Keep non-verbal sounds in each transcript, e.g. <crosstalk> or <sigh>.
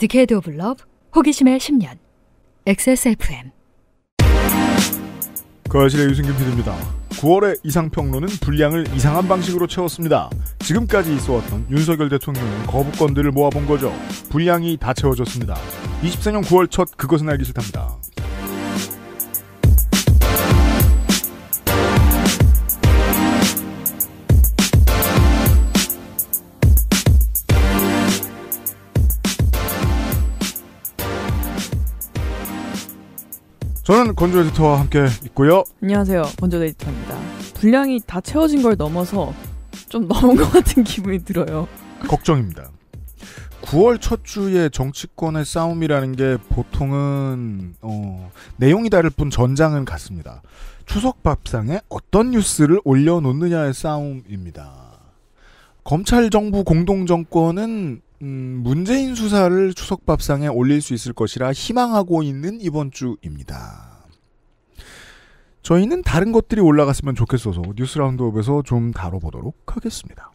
디케이드 오브 러브 호기심의 10년 XSFM 거실의 유승균 PD입니다. 9월의 이상평론은 분량을 이상한 방식으로 채웠습니다. 지금까지 있어왔던 윤석열 대통령의 거부권들을 모아본 거죠. 분량이 다 채워졌습니다. 24년 9월 첫 그것은 알기 싫답니다. 저는 건조 에디터와 함께 있고요. 안녕하세요. 건조 에디터입니다. 분량이 다 채워진 걸 넘어서 좀 넘은 것 같은 기분이 들어요. 걱정입니다. 9월 첫 주에 정치권의 싸움이라는 게 보통은 어, 내용이 다를 뿐 전장은 같습니다. 추석 밥상에 어떤 뉴스를 올려놓느냐의 싸움입니다. 검찰 정부 공동 정권은 음, 문재인 수사를 추석밥상에 올릴 수 있을 것이라 희망하고 있는 이번 주입니다. 저희는 다른 것들이 올라갔으면 좋겠어서 뉴스 라운드업에서 좀 다뤄보도록 하겠습니다.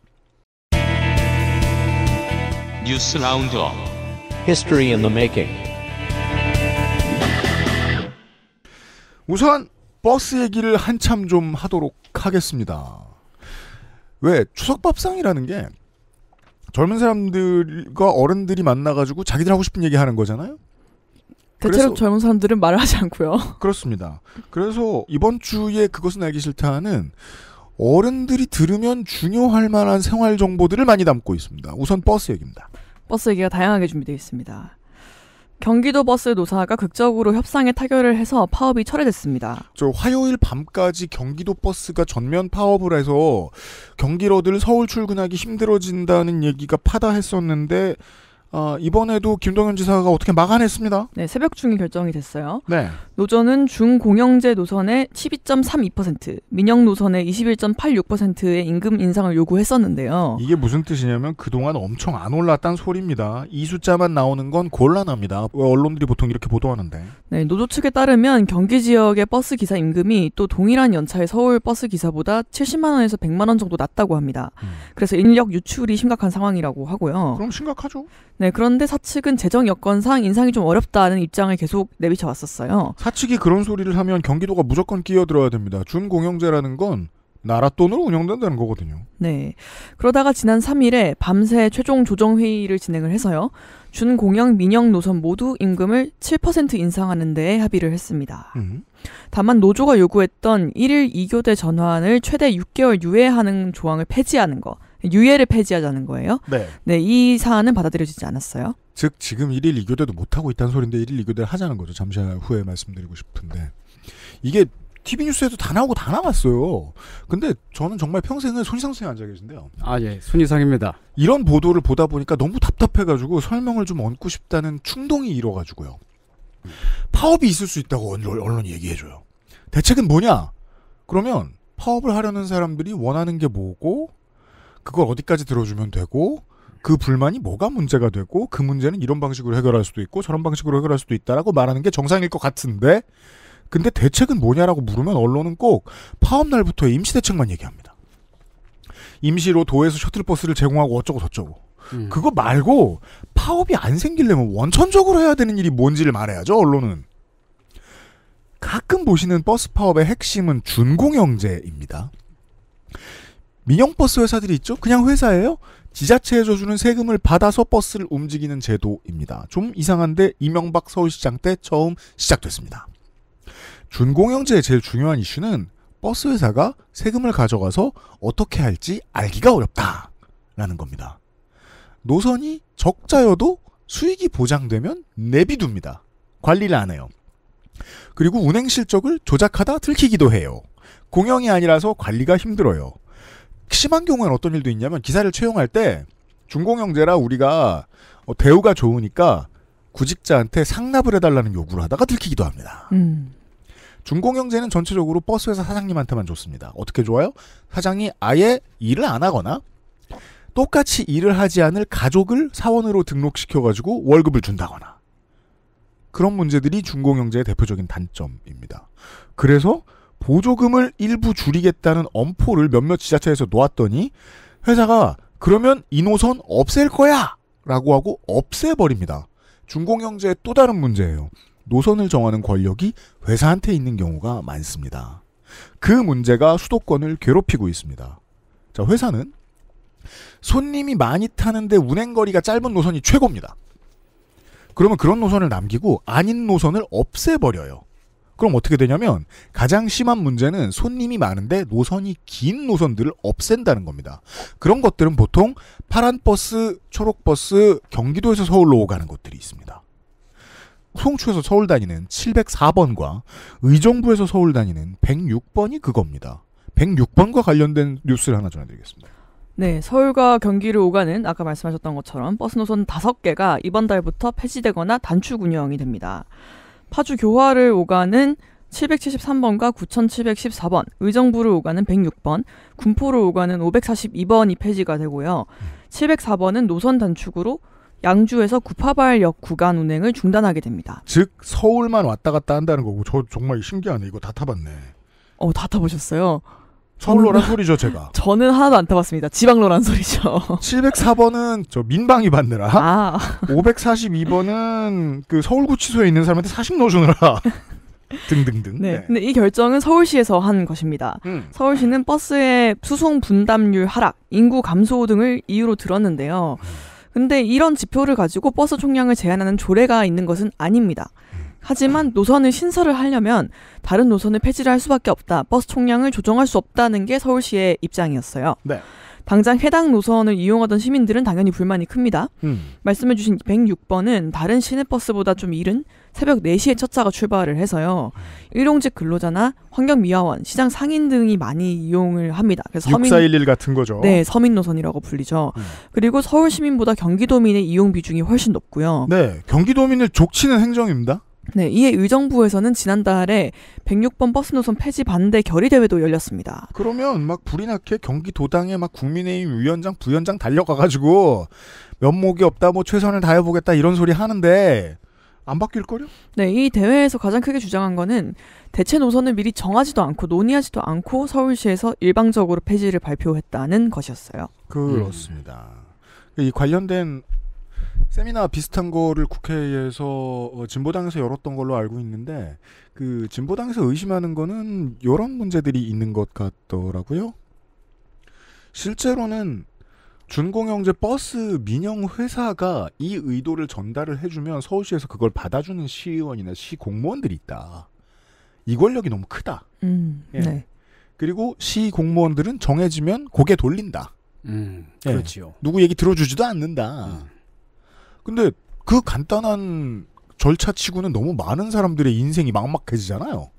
뉴스 라운드업 History in the Making 우선 버스 얘기를 한참 좀 하도록 하겠습니다. 왜 추석밥상이라는 게 젊은 사람들과 어른들이 만나가지고 자기들 하고 싶은 얘기 하는 거잖아요. 대체로 젊은 사람들은 말을 하지 않고요. <laughs> 그렇습니다. 그래서 이번 주에 그것은 알기 싫다는 어른들이 들으면 중요할 만한 생활 정보들을 많이 담고 있습니다. 우선 버스 얘기입니다. 버스 얘기가 다양하게 준비되어 있습니다. 경기도 버스 노사가 극적으로 협상에 타결을 해서 파업이 철회됐습니다. 저 화요일 밤까지 경기도 버스가 전면 파업을 해서 경기로들 서울 출근하기 힘들어진다는 얘기가 파다했었는데 어, 이번에도 김동현 지사가 어떻게 막아냈습니다. 네, 새벽 중에 결정이 됐어요. 네. 노조는 중공영제 노선의 12.32%, 민영 노선의 21.86%의 임금 인상을 요구했었는데요. 이게 무슨 뜻이냐면 그동안 엄청 안 올랐단 소리입니다. 이 숫자만 나오는 건 곤란합니다. 언론들이 보통 이렇게 보도하는데. 네, 노조 측에 따르면 경기 지역의 버스 기사 임금이 또 동일한 연차의 서울 버스 기사보다 70만 원에서 100만 원 정도 낮다고 합니다. 음. 그래서 인력 유출이 심각한 상황이라고 하고요. 그럼 심각하죠. 네, 그런데 사측은 재정 여건상 인상이 좀 어렵다는 입장을 계속 내비쳐 왔었어요. 사측이 그런 소리를 하면 경기도가 무조건 끼어들어야 됩니다. 준공영제라는 건 나라 돈으로 운영된다는 거거든요. 네. 그러다가 지난 3일에 밤새 최종 조정 회의를 진행을 해서요. 준공영 민영 노선 모두 임금을 7% 인상하는 데에 합의를 했습니다. 음. 다만 노조가 요구했던 1일 2교대 전환을 최대 6개월 유예하는 조항을 폐지하는 거. 유예를 폐지하자는 거예요. 네. 네, 이 사안은 받아들여지지 않았어요. 즉 지금 1일 2교대도 못하고 있다는 소리인데 1일 2교대를 하자는 거죠. 잠시 후에 말씀드리고 싶은데. 이게 TV 뉴스에도 다 나오고 다 나왔어요. 근데 저는 정말 평생은 손희상 선생님 앉아 계신데요. 아, 예. 손희상입니다. 이런 보도를 보다 보니까 너무 답답해가지고 설명을 좀 얹고 싶다는 충동이 일어가지고요. 파업이 있을 수 있다고 언론이 얘기해줘요. 대책은 뭐냐? 그러면 파업을 하려는 사람들이 원하는 게 뭐고, 그걸 어디까지 들어주면 되고, 그 불만이 뭐가 문제가 되고 그 문제는 이런 방식으로 해결할 수도 있고 저런 방식으로 해결할 수도 있다라고 말하는 게 정상일 것 같은데 근데 대책은 뭐냐라고 물으면 언론은 꼭 파업 날부터 임시 대책만 얘기합니다. 임시로 도에서 셔틀버스를 제공하고 어쩌고 저쩌고 음. 그거 말고 파업이 안 생기려면 원천적으로 해야 되는 일이 뭔지를 말해야죠 언론은. 가끔 보시는 버스 파업의 핵심은 준공영제입니다. 민영버스 회사들이 있죠? 그냥 회사예요? 지자체에서 주는 세금을 받아서 버스를 움직이는 제도입니다. 좀 이상한데 이명박 서울시장 때 처음 시작됐습니다. 준공영제의 제일 중요한 이슈는 버스 회사가 세금을 가져가서 어떻게 할지 알기가 어렵다라는 겁니다. 노선이 적자여도 수익이 보장되면 내비둡니다. 관리를 안 해요. 그리고 운행 실적을 조작하다 들키기도 해요. 공영이 아니라서 관리가 힘들어요. 심한 경우에는 어떤 일도 있냐면 기사를 채용할 때 중공영제라 우리가 어, 대우가 좋으니까 구직자한테 상납을 해달라는 요구를 하다가 들키기도 합니다. 음. 중공영제는 전체적으로 버스회사 사장님한테만 좋습니다. 어떻게 좋아요? 사장이 아예 일을 안 하거나 똑같이 일을 하지 않을 가족을 사원으로 등록시켜가지고 월급을 준다거나 그런 문제들이 중공영제의 대표적인 단점입니다. 그래서 보조금을 일부 줄이겠다는 엄포를 몇몇 지자체에서 놓았더니 회사가 그러면 이 노선 없앨 거야! 라고 하고 없애버립니다. 중공영제의 또 다른 문제예요. 노선을 정하는 권력이 회사한테 있는 경우가 많습니다. 그 문제가 수도권을 괴롭히고 있습니다. 자, 회사는 손님이 많이 타는데 운행거리가 짧은 노선이 최고입니다. 그러면 그런 노선을 남기고 아닌 노선을 없애버려요. 그럼 어떻게 되냐면 가장 심한 문제는 손님이 많은데 노선이 긴 노선들을 없앤다는 겁니다. 그런 것들은 보통 파란 버스, 초록 버스, 경기도에서 서울로 오가는 것들이 있습니다. 송추에서 서울 다니는 704번과 의정부에서 서울 다니는 106번이 그겁니다. 106번과 관련된 뉴스를 하나 전해드리겠습니다. 네, 서울과 경기를 오가는 아까 말씀하셨던 것처럼 버스 노선 5개가 이번 달부터 폐지되거나 단축 운영이 됩니다. 파주 교화를 오가는 773번과 9714번, 의정부를 오가는 106번, 군포를 오가는 542번이 폐지가 되고요. 704번은 노선 단축으로 양주에서 구파발역 구간 운행을 중단하게 됩니다. 즉 서울만 왔다 갔다 한다는 거고 저 정말 신기하네. 이거 다 타봤네. 어, 다 타보셨어요? 서울로란 소리죠, 제가. <laughs> 저는 하나도 안 타봤습니다. 지방로란 소리죠. 704번은 <laughs> 저 민방위 받느라. 아. 542번은 그 서울구치소에 있는 사람한테 사식 넣어주느라. <laughs> 등등등. 네. 네. 근데 이 결정은 서울시에서 한 것입니다. 음. 서울시는 버스의 수송 분담률 하락, 인구 감소 등을 이유로 들었는데요. 음. 근데 이런 지표를 가지고 버스 총량을 제한하는 조례가 있는 것은 아닙니다. 하지만 노선을 신설을 하려면 다른 노선을 폐지를 할 수밖에 없다. 버스 총량을 조정할 수 없다는 게 서울시의 입장이었어요. 네. 당장 해당 노선을 이용하던 시민들은 당연히 불만이 큽니다. 음. 말씀해주신 106번은 다른 시내버스보다 좀 이른 새벽 4시에 첫 차가 출발을 해서요. 일용직 근로자나 환경미화원, 시장 상인 등이 많이 이용을 합니다. 그래서 서민, 6411 같은 거죠. 네, 서민 노선이라고 불리죠. 음. 그리고 서울 시민보다 경기도민의 이용 비중이 훨씬 높고요. 네, 경기도민을 족치는 행정입니다. 네, 이에 의정부에서는 지난달에 106번 버스 노선 폐지 반대 결의 대회도 열렸습니다. 그러면 막 불이 나게 경기도당에 막 국민의힘 위원장 부위원장 달려가가지고 면목이 없다 뭐 최선을 다해보겠다 이런 소리 하는데 안 바뀔걸요? 네, 이 대회에서 가장 크게 주장한 거는 대체 노선을 미리 정하지도 않고 논의하지도 않고 서울시에서 일방적으로 폐지를 발표했다는 것이었어요. 그렇습니다. 음. 이 관련된 세미나 비슷한 거를 국회에서 어, 진보당에서 열었던 걸로 알고 있는데 그 진보당에서 의심하는 거는 이런 문제들이 있는 것 같더라고요. 실제로는 준공영제 버스 민영 회사가 이 의도를 전달을 해주면 서울시에서 그걸 받아주는 시의원이나 시 공무원들이 있다. 이 권력이 너무 크다. 음, 예. 네. 그리고 시 공무원들은 정해지면 고개 돌린다. 음, 예. 그렇지요. 누구 얘기 들어주지도 않는다. 음. 근데 그 간단한 절차치고는 너무 많은 사람들의 인생이 막막해지잖아요.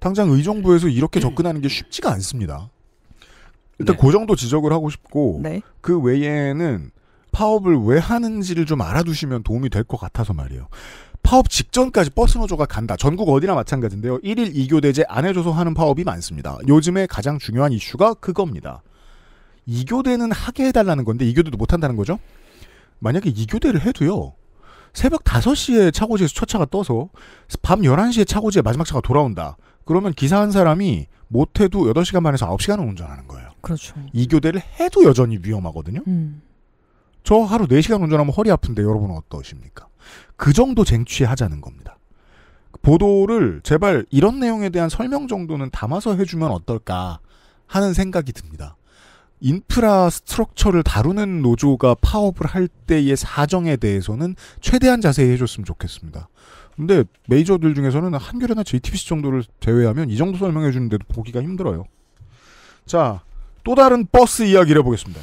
당장 의정부에서 이렇게 음. 접근하는 게 쉽지가 않습니다. 일단 네. 그 정도 지적을 하고 싶고 네. 그 외에는 파업을 왜 하는지를 좀 알아두시면 도움이 될 것 같아서 말이에요. 파업 직전까지 버스 노조가 간다. 전국 어디나 마찬가지인데요. 1일 2교대제 안 해줘서 하는 파업이 많습니다. 요즘에 가장 중요한 이슈가 그겁니다. 2교대는 하게 해달라는 건데 2교대도 못한다는 거죠? 만약에 이 교대를 해도요. 새벽 5시에 차고지에서 첫 차가 떠서 밤 11시에 차고지에 마지막 차가 돌아온다. 그러면 기사 한 사람이 못해도 8시간 반에서 9시간을 운전하는 거예요. 그렇죠. 이 교대를 해도 여전히 위험하거든요. 음. 저 하루 4시간 운전하면 허리 아픈데 여러분은 어떠십니까? 그 정도 쟁취하자는 겁니다. 보도를 제발 이런 내용에 대한 설명 정도는 담아서 해주면 어떨까 하는 생각이 듭니다. 인프라 스트럭처를 다루는 노조가 파업을 할 때의 사정에 대해서는 최대한 자세히 해줬으면 좋겠습니다. 근데 메이저들 중에서는 한겨레나 JTBC 정도를 제외하면 이 정도 설명해 주는데도 보기가 힘들어요. 자, 또 다른 버스 이야기를 해보겠습니다.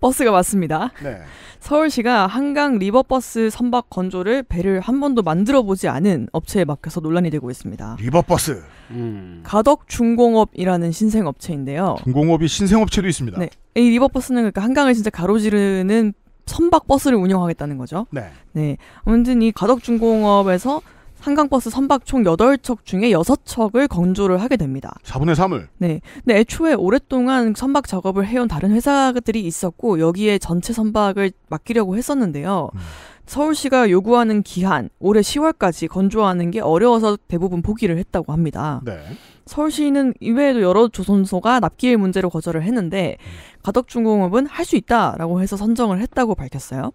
버스가 맞습니다. 네. 서울시가 한강 리버버스 선박 건조를 배를 한 번도 만들어 보지 않은 업체에 맡겨서 논란이 되고 있습니다. 리버버스. 음. 가덕 중공업이라는 신생 업체인데요. 중공업이 신생 업체도 있습니다. 네. 이 리버버스는 그러니까 한강을 진짜 가로지르는 선박 버스를 운영하겠다는 거죠. 네. 네. 아무튼 이 가덕중공업에서 한강버스 선박 총 8척 중에 6척을 건조를 하게 됩니다. 4분의 3을? 네. 근데 애초에 오랫동안 선박 작업을 해온 다른 회사들이 있었고 여기에 전체 선박을 맡기려고 했었는데요. 음. 서울시가 요구하는 기한 올해 10월까지 건조하는 게 어려워서 대부분 포기를 했다고 합니다. 네. 서울시는 이외에도 여러 조선소가 납기일 문제로 거절을 했는데 음. 가덕중공업은 할 수 있다라고 해서 선정을 했다고 밝혔어요.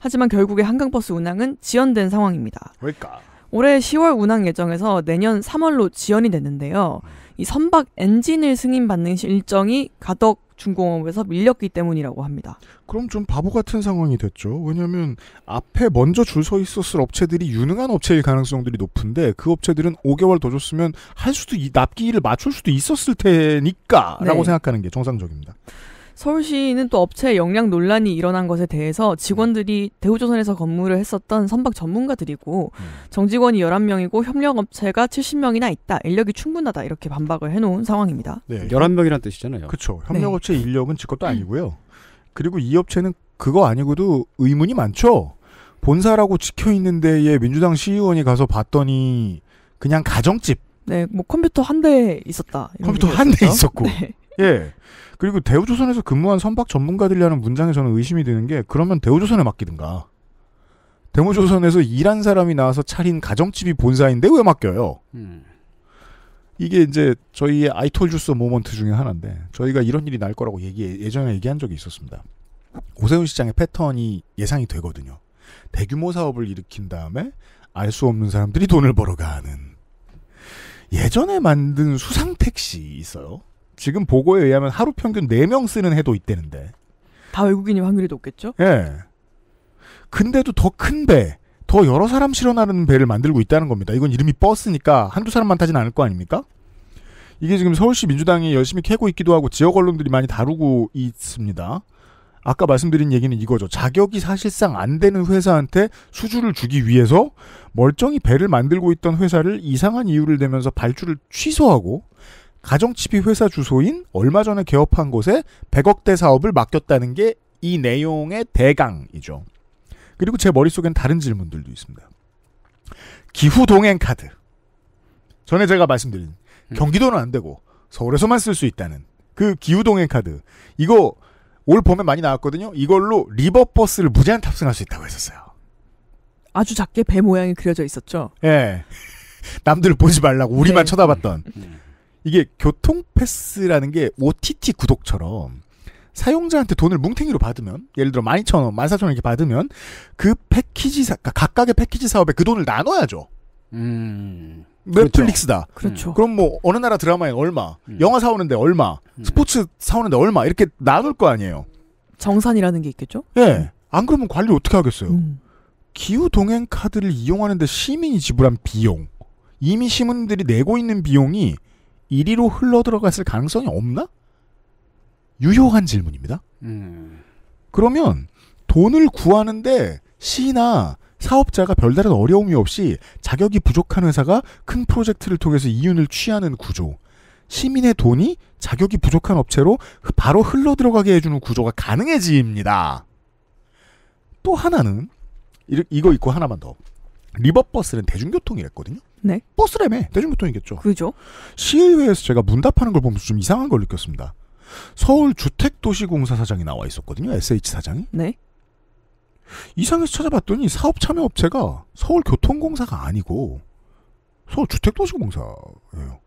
하지만 결국에 한강버스 운항은 지연된 상황입니다. 그러니까. 올해 10월 운항 예정에서 내년 3월로 지연이 됐는데요. 이 선박 엔진을 승인받는 일정이 가덕 중공업에서 밀렸기 때문이라고 합니다. 그럼 좀 바보 같은 상황이 됐죠. 왜냐하면 앞에 먼저 줄 서 있었을 업체들이 유능한 업체일 가능성들이 높은데 그 업체들은 5개월 더 줬으면 할 수도 이 납기일을 맞출 수도 있었을 테니까라고 네. 생각하는 게 정상적입니다. 서울시는 또 업체 역량 논란이 일어난 것에 대해서 음. 직원들이 대우조선에서 근무를 했었던 선박 전문가들이고 음. 정직원이 열한 명이고 협력업체가 칠십 명이나 있다. 인력이 충분하다. 이렇게 반박을 해놓은 상황입니다. 네. 11명이란 뜻이잖아요. 그렇죠. 협력업체 네. 인력은 직것도 음. 아니고요. 그리고 이 업체는 그거 아니고도 의문이 많죠. 본사라고 찍혀 있는 데에 민주당 시의원이 가서 봤더니 그냥 가정집. 네, 뭐 컴퓨터 한 대 있었다. 컴퓨터 한 대 있었고. <laughs> 네. 예. 그리고 대우조선에서 근무한 선박 전문가들이라는 문장에 서는 의심이 드는 게 그러면 대우조선에 맡기든가. 대우조선에서 일한 사람이 나와서 차린 가정집이 본사인데 왜 맡겨요? 음. 이게 이제 저희의 아이톨주스 모먼트 중에 하나인데 저희가 이런 일이 날 거라고 얘기 예전에 얘기한 적이 있었습니다. 오세훈 시장의 패턴이 예상이 되거든요. 대규모 사업을 일으킨 다음에 알 수 없는 사람들이 돈을 벌어 가는 예전에 만든 수상 택시 있어요. 지금 보고에 의하면 하루 평균 4명 쓰는 해도 있대는데. 다 외국인이 확률이 높겠죠? 예. 근데도 더 큰 배, 더 여러 사람 실어나르는 배를 만들고 있다는 겁니다. 이건 이름이 버스니까 한두 사람만 타진 않을 거 아닙니까? 이게 지금 서울시 민주당이 열심히 캐고 있기도 하고 지역 언론들이 많이 다루고 있습니다. 아까 말씀드린 얘기는 이거죠. 자격이 사실상 안 되는 회사한테 수주를 주기 위해서 멀쩡히 배를 만들고 있던 회사를 이상한 이유를 대면서 발주를 취소하고 가정집이 회사 주소인 얼마 전에 개업한 곳에 100억대 사업을 맡겼다는 게 이 내용의 대강이죠. 그리고 제 머릿속엔 다른 질문들도 있습니다. 기후동행카드. 전에 제가 말씀드린 음. 경기도는 안 되고 서울에서만 쓸 수 있다는 그 기후동행카드. 이거 올 봄에 많이 나왔거든요. 이걸로 리버버스를 무제한 탑승할 수 있다고 했었어요. 아주 작게 배 모양이 그려져 있었죠. 예. <laughs> 남들 보지 말라고 우리만 네. 쳐다봤던. 음. 이게 교통 패스라는 게 OTT 구독처럼 사용자한테 돈을 뭉탱이로 받으면 예를 들어 12,000원, 14,000원 이렇게 받으면 그 패키지 사, 그러니까 각각의 패키지 사업에 그 돈을 나눠야죠. 음. 넷플릭스다. 그렇죠. 그렇죠. 음. 그럼 뭐 어느 나라 드라마에 얼마, 음. 영화 사오는데 얼마, 음. 스포츠 사오는데 얼마 이렇게 나눌 거 아니에요. 정산이라는 게 있겠죠? 예. 안 그러면 관리 어떻게 하겠어요? 음. 기후 동행 카드를 이용하는데 시민이 지불한 비용, 이미 시민들이 내고 있는 비용이 1위로 흘러 들어갔을 가능성이 없나? 유효한 질문입니다. 음. 그러면 돈을 구하는데 시나 사업자가 별다른 어려움이 없이 자격이 부족한 회사가 큰 프로젝트를 통해서 이윤을 취하는 구조. 시민의 돈이 자격이 부족한 업체로 바로 흘러 들어가게 해주는 구조가 가능해집니다. 또 하나는 이거 있고 하나만 더. 리버버스는 대중교통이랬거든요. 네. 버스라며 대중교통이겠죠. 그죠. 시의회에서 제가 문답하는 걸 보면서 좀 이상한 걸 느꼈습니다. 서울 주택도시공사 사장이 나와 있었거든요. SH 사장이. 네. 이상해서 찾아봤더니 사업 참여 업체가 서울 교통공사가 아니고 서울 주택도시공사예요.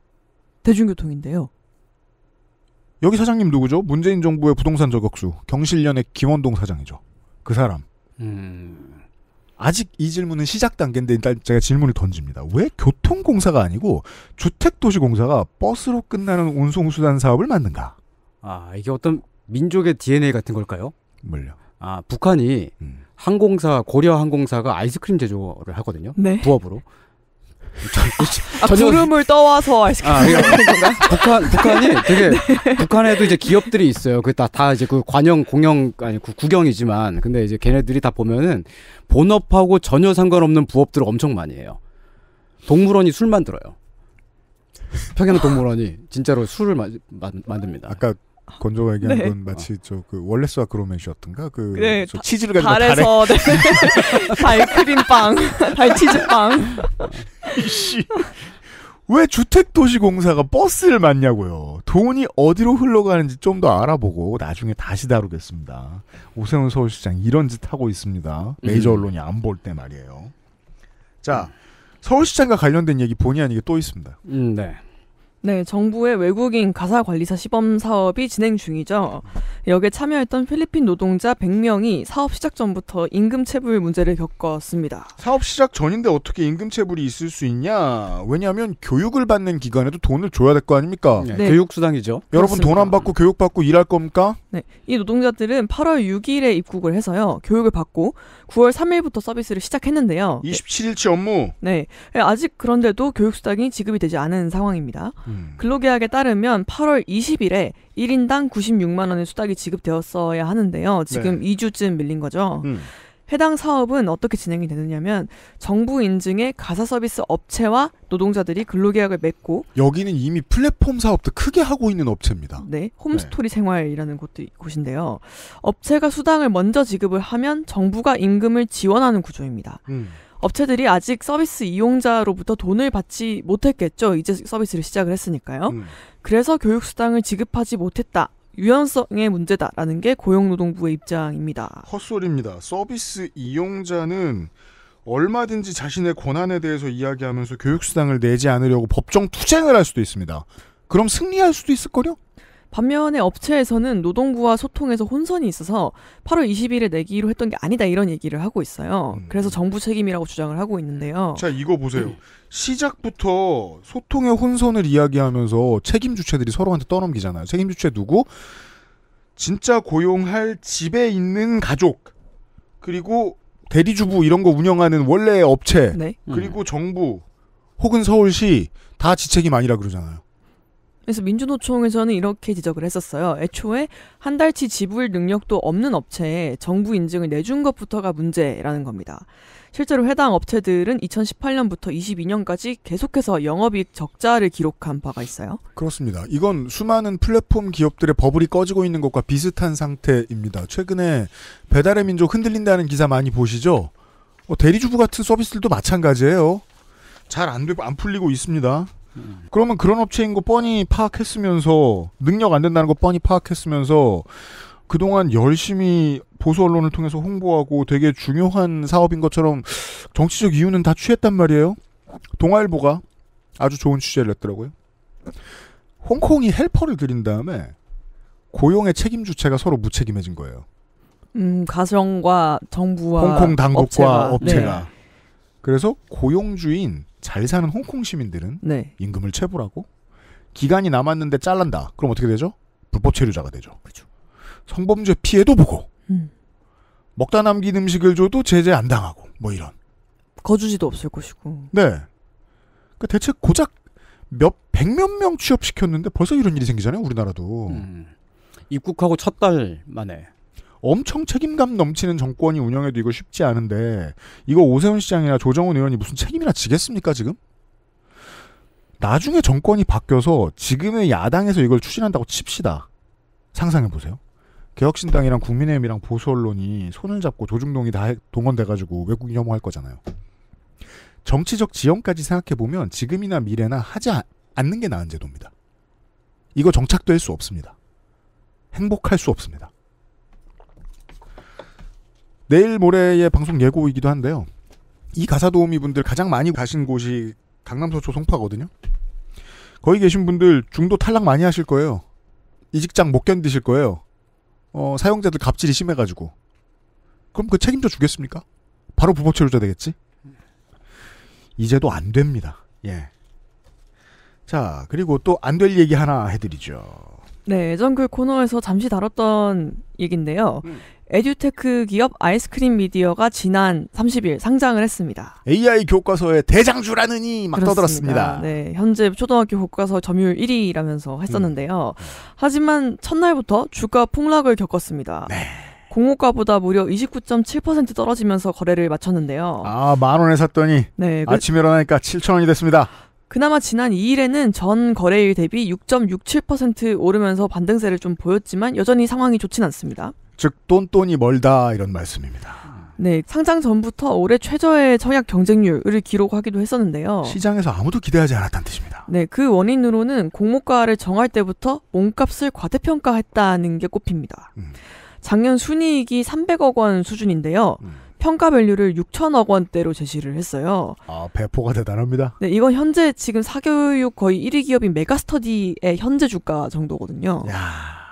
대중교통인데요. 여기 사장님 누구죠? 문재인 정부의 부동산 저격수 경실련의 김원동 사장이죠. 그 사람. 음. 아직 이 질문은 시작 단계인데 일단 제가 질문을 던집니다. 왜 교통공사가 아니고 주택도시공사가 버스로 끝나는 운송수단 사업을 맡는가아 이게 어떤 민족의 DNA 같은 걸까요? 물려. 아 북한이 음. 항공사 고려 항공사가 아이스크림 제조를 하거든요. 네. 부업으로. 아, 전혀... 구름을 떠와서 아이스크림 아, 니 북한 북한이 네. 되게 네. 북한에도 이제 기업들이 있어요. 그다다 다 이제 그 관영 공영 아니 국영이지만 근데 이제 걔네들이 다 보면은 본업하고 전혀 상관없는 부업들을 엄청 많이 해요. 동물원이 술 만들어요. 평양 동물원이 진짜로 술을 마, 마, 만듭니다. 아까 건조가 얘기한 네. 건 마치 어. 저그 월레스와 그로맨이었던가 그 네, 치즈를 가지고 달에서 달에. 네. 달크림빵 <laughs> 달치즈빵 <laughs> 씨왜 주택도시공사가 버스를 맞냐고요. 돈이 어디로 흘러가는지 좀 더 알아보고 나중에 다시 다루겠습니다. 오세훈 서울시장 이런 짓 하고 있습니다. 메이저 음. 언론이 안 볼 때 말이에요. 자, 음. 서울시장과 관련된 얘기 본의 아니게 또 있습니다. 음, 네. 네, 정부의 외국인 가사 관리사 시범 사업이 진행 중이죠. 여기에 참여했던 필리핀 노동자 100명이 사업 시작 전부터 임금 체불 문제를 겪었습니다. 사업 시작 전인데 어떻게 임금 체불이 있을 수 있냐? 왜냐하면 교육을 받는 기간에도 돈을 줘야 될 거 아닙니까? 네. 네. 교육 수당이죠. 여러분 돈 안 받고 교육 받고 일할 겁니까? 네, 이 노동자들은 8월 6일에 입국을 해서요. 교육을 받고 9월 3일부터 서비스를 시작했는데요. 27일치 업무. 네, 아직 그런데도 교육 수당이 지급이 되지 않은 상황입니다. 음. 음. 근로계약에 따르면 8월 20일에 1인당 96만 원의 수당이 지급되었어야 하는데요. 지금 네. 2주쯤 밀린 거죠. 음. 해당 사업은 어떻게 진행이 되느냐면 정부 인증의 가사 서비스 업체와 노동자들이 근로계약을 맺고 여기는 이미 플랫폼 사업도 크게 하고 있는 업체입니다. 네, 홈스토리 네. 생활이라는 곳도, 곳인데요. 업체가 수당을 먼저 지급을 하면 정부가 임금을 지원하는 구조입니다. 음. 업체들이 아직 서비스 이용자로부터 돈을 받지 못했겠죠. 이제 서비스를 시작을 했으니까요. 음. 그래서 교육수당을 지급하지 못했다. 유연성의 문제다라는 게 고용노동부의 입장입니다. 헛소리입니다. 서비스 이용자는 얼마든지 자신의 권한에 대해서 이야기하면서 교육수당을 내지 않으려고 법정 투쟁을 할 수도 있습니다. 그럼 승리할 수도 있을거요 반면에 업체에서는 노동부와 소통에서 혼선이 있어서 8월 20일에 내기로 했던 게 아니다 이런 얘기를 하고 있어요. 음. 그래서 정부 책임이라고 주장을 하고 있는데요. 자, 이거 보세요. 네. 시작부터 소통의 혼선을 이야기하면서 책임 주체들이 서로한테 떠넘기잖아요. 책임 주체 누구? 진짜 고용할 집에 있는 가족. 그리고 대리주부 이런 거 운영하는 원래 업체. 네. 그리고 음. 정부 혹은 서울시 다 지책이 많이라 그러잖아요. 그래서 민주노총에서는 이렇게 지적을 했었어요. 애초에 한 달치 지불 능력도 없는 업체에 정부 인증을 내준 것부터가 문제라는 겁니다. 실제로 해당 업체들은 2018년부터 22년까지 계속해서 영업이익 적자를 기록한 바가 있어요. 그렇습니다. 이건 수많은 플랫폼 기업들의 버블이 꺼지고 있는 것과 비슷한 상태입니다. 최근에 배달의 민족 흔들린다는 기사 많이 보시죠? 뭐 대리주부 같은 서비스들도 마찬가지예요. 잘안 되고 안 풀리고 있습니다. 음. 그러면 그런 업체인 거 뻔히 파악했으면서 능력 안 된다는 거 뻔히 파악했으면서 그동안 열심히 보수 언론을 통해서 홍보하고 되게 중요한 사업인 것처럼 정치적 이유는 다 취했단 말이에요. 동아일보가 아주 좋은 취재를 했더라고요. 홍콩이 헬퍼를 들인 다음에 고용의 책임 주체가 서로 무책임해진 거예요. 음, 가정과 정부와 홍콩 당국과 업체가. 업체가. 네. 그래서 고용주인 잘 사는 홍콩 시민들은 네. 임금을 체불하고 기간이 남았는데 잘란다. 그럼 어떻게 되죠? 불법 체류자가 되죠. 그죠. 성범죄 피해도 보고 음. 먹다 남긴 음식을 줘도 제재 안 당하고 뭐 이런 거주지도 없을 것이고. 네. 그 대체 고작 몇백몇명 취업시켰는데 벌써 이런 일이 생기잖아요. 우리나라도. 음. 입국하고 첫 달 만에 엄청 책임감 넘치는 정권이 운영해도 이거 쉽지 않은데 이거 오세훈 시장이나 조정훈 의원이 무슨 책임이나 지겠습니까 지금? 나중에 정권이 바뀌어서 지금의 야당에서 이걸 추진한다고 칩시다. 상상해 보세요. 개혁신당이랑 국민의힘이랑 보수 언론이 손을 잡고 조중동이 다 동원돼가지고 외국인 혐오할 거잖아요. 정치적 지형까지 생각해 보면 지금이나 미래나 하지 않는 게 나은 제도입니다. 이거 정착될 수 없습니다. 행복할 수 없습니다. 내일 모레의 방송 예고이기도 한데요. 이 가사 도우미 분들 가장 많이 가신 곳이 강남 서초 송파거든요. 거기 계신 분들 중도 탈락 많이 하실 거예요. 이 직장 못 견디실 거예요. 어, 사용자들 갑질이 심해가지고. 그럼 그 책임져 주겠습니까? 바로 부보체류자 되겠지? 이제도 안 됩니다. 예. 자, 그리고 또 안 될 얘기 하나 해드리죠. 네, 예전 그 코너에서 잠시 다뤘던 얘기인데요 음. 에듀테크 기업 아이스크림 미디어가 지난 30일 상장을 했습니다. AI 교과서의 대장주라느니 막 그렇습니다. 떠들었습니다. 네, 현재 초등학교 교과서 점유율 1위라면서 했었는데요. 음, 음. 하지만 첫날부터 주가 폭락을 겪었습니다. 네. 공모가보다 무려 29.7% 떨어지면서 거래를 마쳤는데요. 아, 만 원에 샀더니 네, 그... 아침에 일어나니까 7천 원이 됐습니다. 그나마 지난 2일에는 전 거래일 대비 6.67% 오르면서 반등세를 좀 보였지만 여전히 상황이 좋진 않습니다. 즉 똔똔이 멀다 이런 말씀입니다. 네, 상장 전부터 올해 최저의 청약 경쟁률을 기록하기도 했었는데요. 시장에서 아무도 기대하지 않았다는 뜻입니다. 네, 그 원인으로는 공모가를 정할 때부터 몸값을 과대평가했다는 게 꼽힙니다. 음. 작년 순이익이 300억 원 수준인데요. 음. 평가 밸류를 6천억 원대로 제시를 했어요. 아, 배포가 대단합니다. 네, 이건 현재 지금 사교육 거의 1위 기업인 메가스터디의 현재 주가 정도거든요. 야.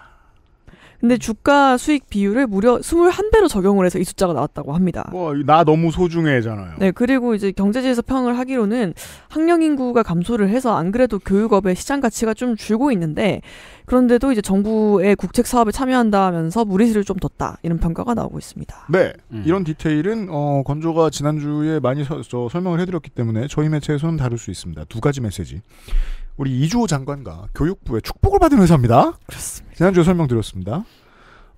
근데 주가 수익 비율을 무려 21배로 적용을 해서 이 숫자가 나왔다고 합니다. 와, 나 너무 소중해잖아요. 네, 그리고 이제 경제지에서 평을 하기로는 학령 인구가 감소를 해서 안 그래도 교육업의 시장 가치가 좀 줄고 있는데 그런데도 이제 정부의 국책 사업에 참여한다면서 무리수를 좀 뒀다 이런 평가가 나오고 있습니다. 네, 음. 이런 디테일은 어, 건조가 지난주에 많이 서, 저, 설명을 해드렸기 때문에 저희 매체에서는 다룰 수 있습니다. 두 가지 메시지. 우리 이주호 장관과 교육부의 축복을 받은 회사입니다. 그렇습니다. 지난주에 설명드렸습니다.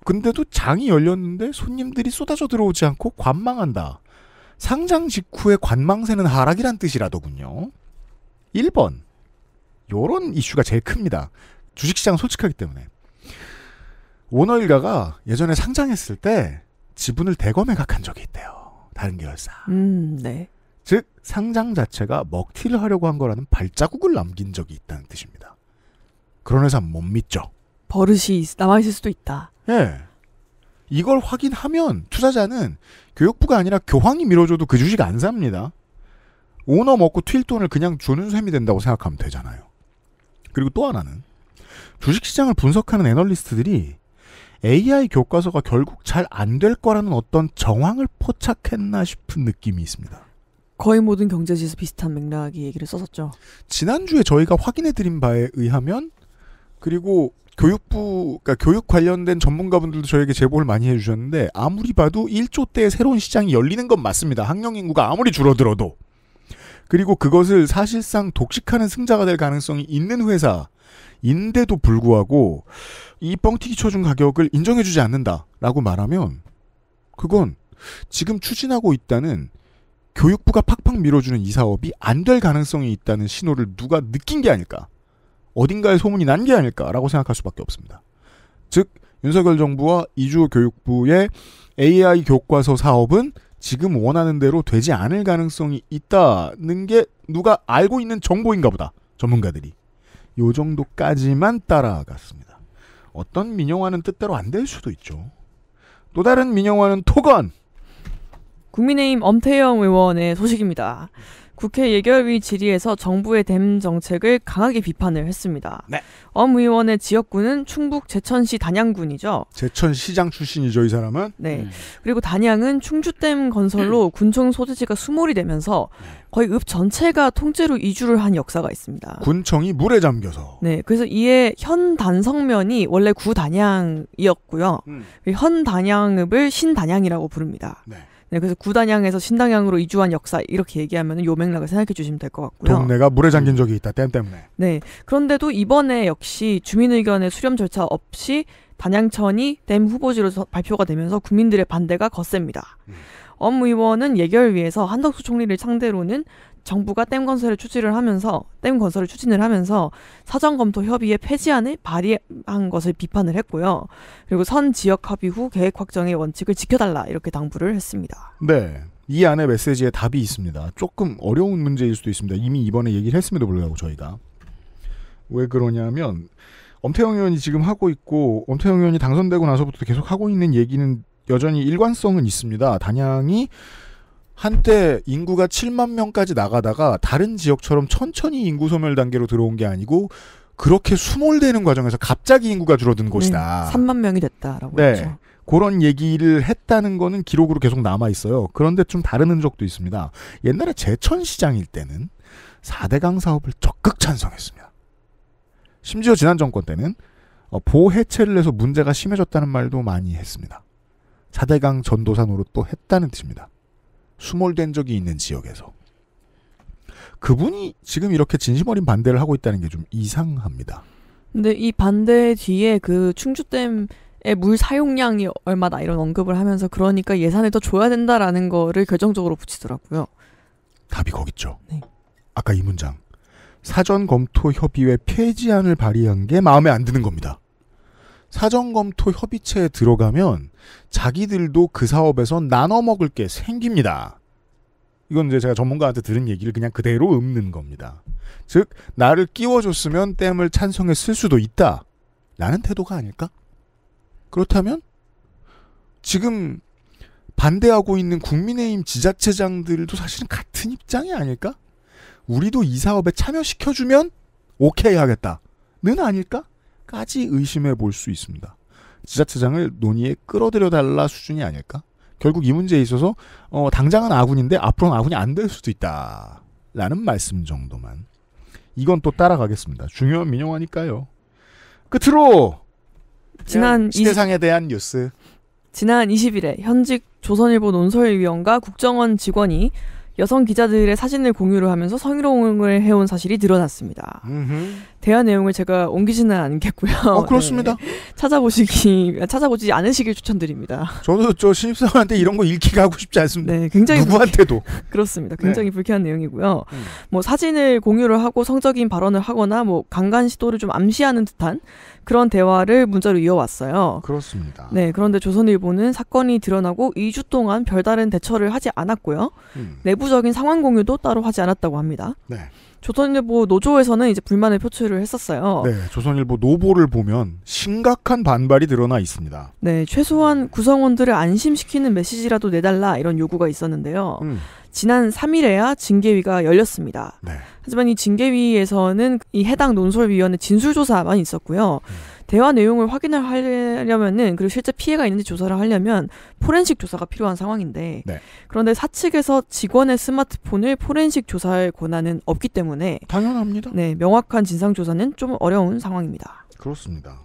근데도 장이 열렸는데 손님들이 쏟아져 들어오지 않고 관망한다. 상장 직후의 관망세는 하락이란 뜻이라더군요. 1번. 요런 이슈가 제일 큽니다. 주식시장은 솔직하기 때문에. 오너 일가가 예전에 상장했을 때 지분을 대검 에각한 적이 있대요. 다른 계열사. 음, 네. 즉 상장 자체가 먹튀를 하려고 한 거라는 발자국을 남긴 적이 있다는 뜻입니다. 그런 회사 못 믿죠. 버릇이 남아 있을 수도 있다. 예. 이걸 확인하면 투자자는 교육부가 아니라 교황이 밀어줘도 그 주식 안 삽니다. 오너 먹고 튈 돈을 그냥 주는 셈이 된다고 생각하면 되잖아요. 그리고 또 하나는 주식시장을 분석하는 애널리스트들이 AI 교과서가 결국 잘 안 될 거라는 어떤 정황을 포착했나 싶은 느낌이 있습니다. 거의 모든 경제지에서 비슷한 맥락이 얘기를 썼었죠. 지난주에 저희가 확인해드린 바에 의하면 그리고 교육부, 그러니까 교육 관련된 전문가분들도 저에게 제보를 많이 해주셨는데 아무리 봐도 1조대의 새로운 시장이 열리는 건 맞습니다. 학령 인구가 아무리 줄어들어도 그리고 그것을 사실상 독식하는 승자가 될 가능성이 있는 회사인데도 불구하고 이 뻥튀기 쳐준 가격을 인정해주지 않는다라고 말하면 그건 지금 추진하고 있다는 교육부가 팍팍 밀어주는 이 사업이 안 될 가능성이 있다는 신호를 누가 느낀 게 아닐까. 어딘가에 소문이 난 게 아닐까라고 생각할 수밖에 없습니다. 즉 윤석열 정부와 이주호 교육부의 AI 교과서 사업은 지금 원하는 대로 되지 않을 가능성이 있다는 게 누가 알고 있는 정보인가 보다. 전문가들이. 요 정도까지만 따라갔습니다. 어떤 민영화는 뜻대로 안 될 수도 있죠. 또 다른 민영화는 토건! 국민의힘 엄태영 의원의 소식입니다. 국회 예결위 질의에서 정부의 댐 정책을 강하게 비판을 했습니다. 네. 엄 의원의 지역구는 충북 제천시 단양군이죠. 제천시장 출신이죠, 이 사람은. 네. 음. 그리고 단양은 충주댐 건설로 음. 군청 소재지가 수몰이 되면서 거의 읍 전체가 통째로 이주를 한 역사가 있습니다. 군청이 물에 잠겨서. 네. 그래서 이에 현단성면이 원래 구단양이었고요. 음. 그 현단양읍을 신단양이라고 부릅니다. 네. 네, 그래서 구단향에서 신당향으로 이주한 역사 이렇게 얘기하면 요 맥락을 생각해 주시면 될 것 같고요. 동네가 물에 잠긴 음. 적이 있다 댐 때문에. 네, 그런데도 이번에 역시 주민의견의 수렴 절차 없이 단양천이 댐 후보지로 발표가 되면서 국민들의 반대가 거셉니다. 음. 업무 의원은 예결위에서 한덕수 총리를 상대로는 정부가 댐 건설을 추진을 하면서 댐 건설을 추진을 하면서 사전 검토 협의의 폐지안을 발의한 것을 비판을 했고요. 그리고 선 지역 합의 후 계획 확정의 원칙을 지켜달라 이렇게 당부를 했습니다. 네. 이 안에 메시지에 답이 있습니다. 조금 어려운 문제일 수도 있습니다. 이미 이번에 얘기를 했음에도 불구하고 저희가 왜 그러냐면 엄태영 의원이 지금 하고 있고 엄태영 의원이 당선되고 나서부터 계속 하고 있는 얘기는 여전히 일관성은 있습니다. 단양이 한때 인구가 7만 명까지 나가다가 다른 지역처럼 천천히 인구 소멸 단계로 들어온 게 아니고 그렇게 수몰되는 과정에서 갑자기 인구가 줄어든 네, 곳이다. 네, 3만 명이 됐다라고 네. 했죠. 그런 얘기를 했다는 거는 기록으로 계속 남아 있어요. 그런데 좀 다른 흔적도 있습니다. 옛날에 제천시장일 때는 4대강 사업을 적극 찬성했습니다. 심지어 지난 정권 때는 어, 보해체를 해서 문제가 심해졌다는 말도 많이 했습니다. 4대강 전도산으로 또 했다는 뜻입니다. 수몰된 적이 있는 지역에서 그분이 지금 이렇게 진심 어린 반대를 하고 있다는 게 좀 이상합니다. 근데 이 반대 뒤에 그 충주댐 물 사용량이 얼마나 이런 언급을 하면서 그러니까 예산을 더 줘야 된다라는 거를 결정적으로 붙이더라고요. 답이 거기죠. 네. 아까 이 문장 사전 검토 협의회 폐지안을 발의한 게 마음에 안 드는 겁니다. 사전검토 협의체에 들어가면 자기들도 그사업에서 나눠 먹을 게 생깁니다. 이건 이제 제가 전문가한테 들은 얘기를 그냥 그대로 읊는 겁니다. 즉, 나를 끼워줬으면 댐을 찬성했을 수도 있다. 라는 태도가 아닐까? 그렇다면, 지금 반대하고 있는 국민의힘 지자체장들도 사실은 같은 입장이 아닐까? 우리도 이 사업에 참여시켜주면 오케이 하겠다. 는 아닐까? 까지 의심해 볼 수 있습니다. 지자체장을 논의에 끌어들여 달라 수준이 아닐까? 결국 이 문제에 있어서 어, 당장은 아군인데 앞으로는 아군이 안 될 수도 있다. 라는 말씀 정도만. 이건 또 따라가겠습니다. 중요한 민영화니까요. 끝으로 지난 시상에 20... 대한 뉴스. 지난 20일에 현직 조선일보 논설위원과 국정원 직원이 여성 기자들의 사진을 공유를 하면서 성희롱을 해온 사실이 드러났습니다. 대화 내용을 제가 옮기지는 않겠고요. 어, 그렇습니다. 네, 네. 찾아보시기 찾아보지 않으시길 추천드립니다. 저도 저 신입사원한테 이런 거 읽기가 하고 싶지 않습니다. 네, 굉장히 누구한테도 <laughs> 그렇습니다. 굉장히 네. 불쾌한 내용이고요. 음. 뭐 사진을 공유를 하고 성적인 발언을 하거나 뭐 강간 시도를 좀 암시하는 듯한 그런 대화를 문자로 이어왔어요. 그렇습니다. 네, 그런데 조선일보는 사건이 드러나고 2주 동안 별다른 대처를 하지 않았고요. 음. 내부적인 상황 공유도 따로 하지 않았다고 합니다. 네. 조선일보 노조에서는 이제 불만을 표출을 했었어요. 네, 조선일보 노보를 보면 심각한 반발이 드러나 있습니다. 네, 최소한 구성원들을 안심시키는 메시지라도 내달라 이런 요구가 있었는데요. 음. 지난 3일에야 징계위가 열렸습니다. 네. 하지만 이 징계위에서는 이 해당 논설위원회 진술조사만 있었고요. 음. 대화 내용을 확인을 하려면은 그리고 실제 피해가 있는지 조사를 하려면 포렌식 조사가 필요한 상황인데 네. 그런데 사측에서 직원의 스마트폰을 포렌식 조사할 권한은 없기 때문에 당연합니다. 네, 명확한 진상 조사는 좀 어려운 상황입니다. 그렇습니다.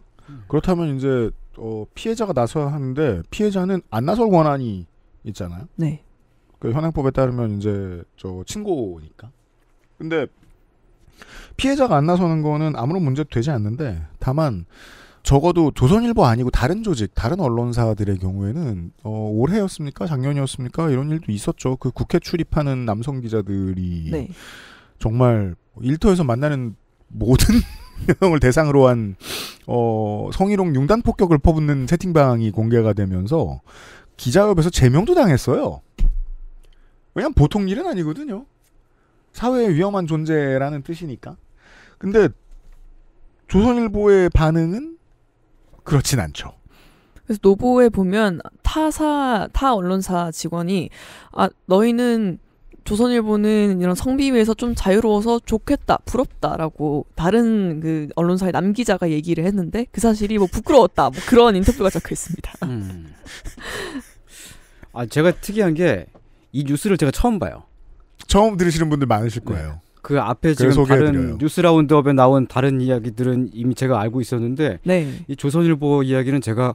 그렇다면 이제 어, 피해자가 나서야 하는데 피해자는 안 나설 권한이 있잖아요. 네. 그 현행법에 따르면 이제 저친구니까 근데 피해자가 안 나서는 거는 아무런 문제도 되지 않는데 다만 적어도 조선일보 아니고 다른 조직, 다른 언론사들의 경우에는 어, 올해였습니까? 작년이었습니까? 이런 일도 있었죠. 그 국회 출입하는 남성 기자들이 네. 정말 일터에서 만나는 모든 명을 <laughs> 대상으로 한 어, 성희롱 융단 폭격을 퍼붓는 채팅방이 공개가 되면서 기자협에서 제명도 당했어요. 왜냐면 보통 일은 아니거든요. 사회에 위험한 존재라는 뜻이니까. 근데 조선일보의 반응은 그렇진 않죠. 그래서 노보에 보면 타사 타 언론사 직원이 아 너희는 조선일보는 이런 성비위에서 좀 자유로워서 좋겠다, 부럽다라고 다른 그 언론사의 남기자가 얘기를 했는데 그 사실이 뭐 부끄러웠다, 뭐 그런 인터뷰가 적혀 있습니다. 음. 아 제가 특이한 게이 뉴스를 제가 처음 봐요. 처음 들으시는 분들 많으실 네. 거예요. 네. 그 앞에 지금 다른 뉴스 라운드업에 나온 다른 이야기들은 이미 제가 알고 있었는데 네. 이 조선일보 이야기는 제가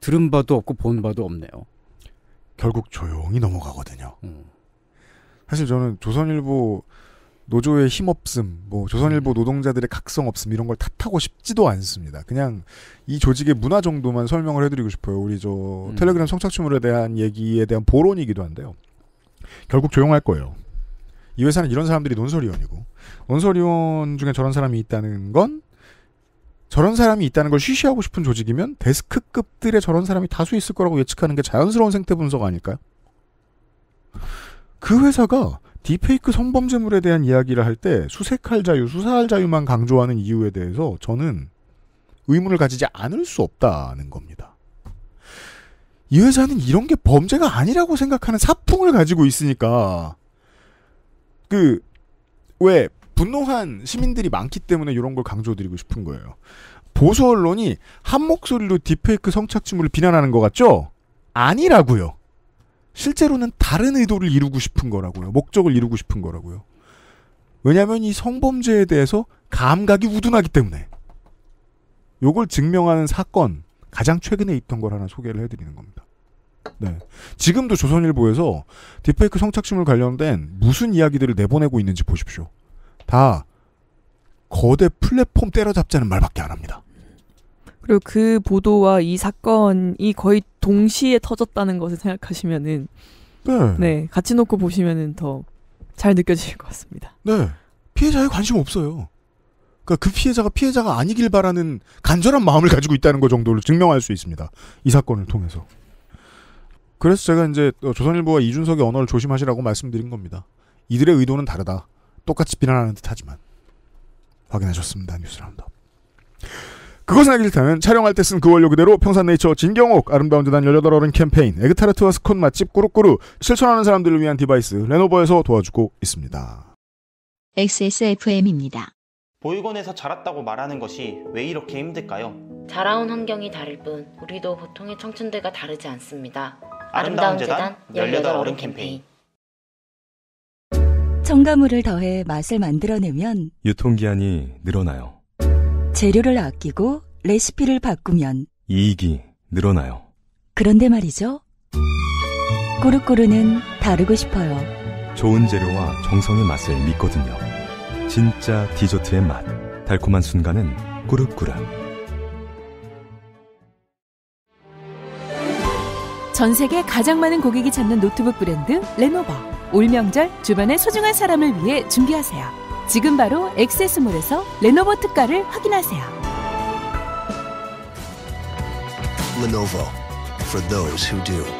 들은 바도 없고 본 바도 없네요. 결국 조용히 넘어가거든요. 음. 사실 저는 조선일보 노조의 힘없음, 뭐 조선일보 음. 노동자들의 각성 없음 이런 걸 탓하고 싶지도 않습니다. 그냥 이 조직의 문화 정도만 설명을 해드리고 싶어요. 우리 저 음. 텔레그램 성착취물에 대한 얘기에 대한 보론이기도 한데요. 결국 조용할 거예요. 이 회사는 이런 사람들이 논설위원이고 논설위원 중에 저런 사람이 있다는 건 저런 사람이 있다는 걸 쉬쉬하고 싶은 조직이면 데스크급들의 저런 사람이 다수 있을 거라고 예측하는 게 자연스러운 생태 분석 아닐까요? 그 회사가 딥페이크 성범죄물에 대한 이야기를 할 때 수색할 자유, 수사할 자유만 강조하는 이유에 대해서 저는 의문을 가지지 않을 수 없다는 겁니다. 이 회사는 이런 게 범죄가 아니라고 생각하는 사풍을 가지고 있으니까 그 왜 분노한 시민들이 많기 때문에 이런 걸 강조드리고 싶은 거예요. 보수 언론이 한 목소리로 딥페이크 성착취물을 비난하는 것 같죠? 아니라고요. 실제로는 다른 의도를 이루고 싶은 거라고요. 목적을 이루고 싶은 거라고요. 왜냐하면 이 성범죄에 대해서 감각이 우둔하기 때문에 요걸 증명하는 사건 가장 최근에 있던걸 하나 소개를 해드리는 겁니다. 네. 지금도 조선일보에서 딥페이크 성착취물 관련된 무슨 이야기들을 내보내고 있는지 보십시오. 다 거대 플랫폼 때려잡자는 말밖에 안 합니다. 그리고 그 보도와 이 사건이 거의 동시에 터졌다는 것을 생각하시면은 네, 네 같이 놓고 보시면은 더 잘 느껴지실 것 같습니다. 네. 피해자에 관심 없어요. 그러니까 그 피해자가 피해자가 아니길 바라는 간절한 마음을 가지고 있다는 것 정도를 증명할 수 있습니다. 이 사건을 통해서. 그래서 제가 이제 어, 조선일보와 이준석의 언어를 조심하시라고 말씀드린 겁니다. 이들의 의도는 다르다. 똑같이 비난하는 듯하지만 확인하셨습니다. 뉴스 라운드. 그것은 아기 싫다는 촬영할 때 쓴 그 원료 그대로 평산네이처 진경옥 아름다운 재단 18어른 캠페인 에그타르트와 스콘 맛집 꾸룩꾸루 실천하는 사람들을 위한 디바이스 레노버에서 도와주고 있습니다. XSFM입니다. 보육원에서 자랐다고 말하는 것이 왜 이렇게 힘들까요? 자라온 환경이 다를 뿐 우리도 보통의 청춘들과 다르지 않습니다. 아름다운, 아름다운 재단 18 어른 캠페인 첨가물을 더해 맛을 만들어내면 유통기한이 늘어나요. 재료를 아끼고 레시피를 바꾸면 이익이 늘어나요. 그런데 말이죠. 꾸르꾸르는 다르고 싶어요. 좋은 재료와 정성의 맛을 믿거든요. 진짜 디저트의 맛. 달콤한 순간은 꾸룩꾸룩. 전 세계 가장 많은 고객이 찾는 노트북 브랜드 레노버. 올 명절 주변의 소중한 사람을 위해 준비하세요. 지금 바로 액세스몰에서 레노버 특가를 확인하세요. Lenovo for those who do.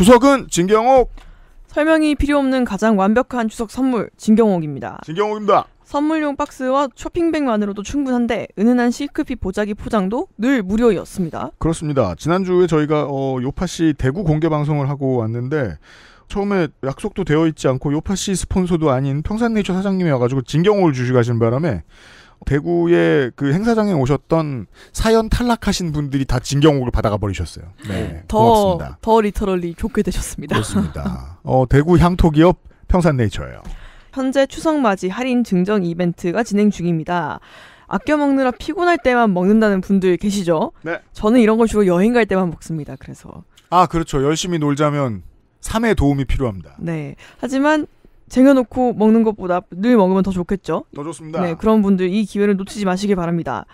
주석은 진경옥. 설명이 필요 없는 가장 완벽한 추석 선물 진경옥입니다. 진경옥입니다. 선물용 박스와 쇼핑백만으로도 충분한데 은은한 실크핏 보자기 포장도 늘 무료였습니다. 그렇습니다. 지난주에 저희가 어, 요파씨 대구 공개 방송을 하고 왔는데 처음에 약속도 되어 있지 않고 요파씨 스폰서도 아닌 평산네이처 사장님이 와가지고 진경옥을 주시가신 바람에 대구의 그 행사장에 오셨던 사연 탈락하신 분들이 다 진경옥을 받아가 버리셨어요. 네, 네. 더, 고맙습니다. 더 리터럴리 좋게 되셨습니다. 그렇습니다. 어, 대구 향토기업 평산네이처예요. 현재 추석 맞이 할인 증정 이벤트가 진행 중입니다. 아껴 먹느라 피곤할 때만 먹는다는 분들 계시죠? 네. 저는 이런 걸 주로 여행 갈 때만 먹습니다. 그래서. 아, 그렇죠. 열심히 놀자면 삶의 도움이 필요합니다. 네. 하지만 쟁여놓고 먹는 것보다 늘 먹으면 더 좋겠죠. 더 좋습니다. 네, 그런 분들 이 기회를 놓치지 마시길 바랍니다.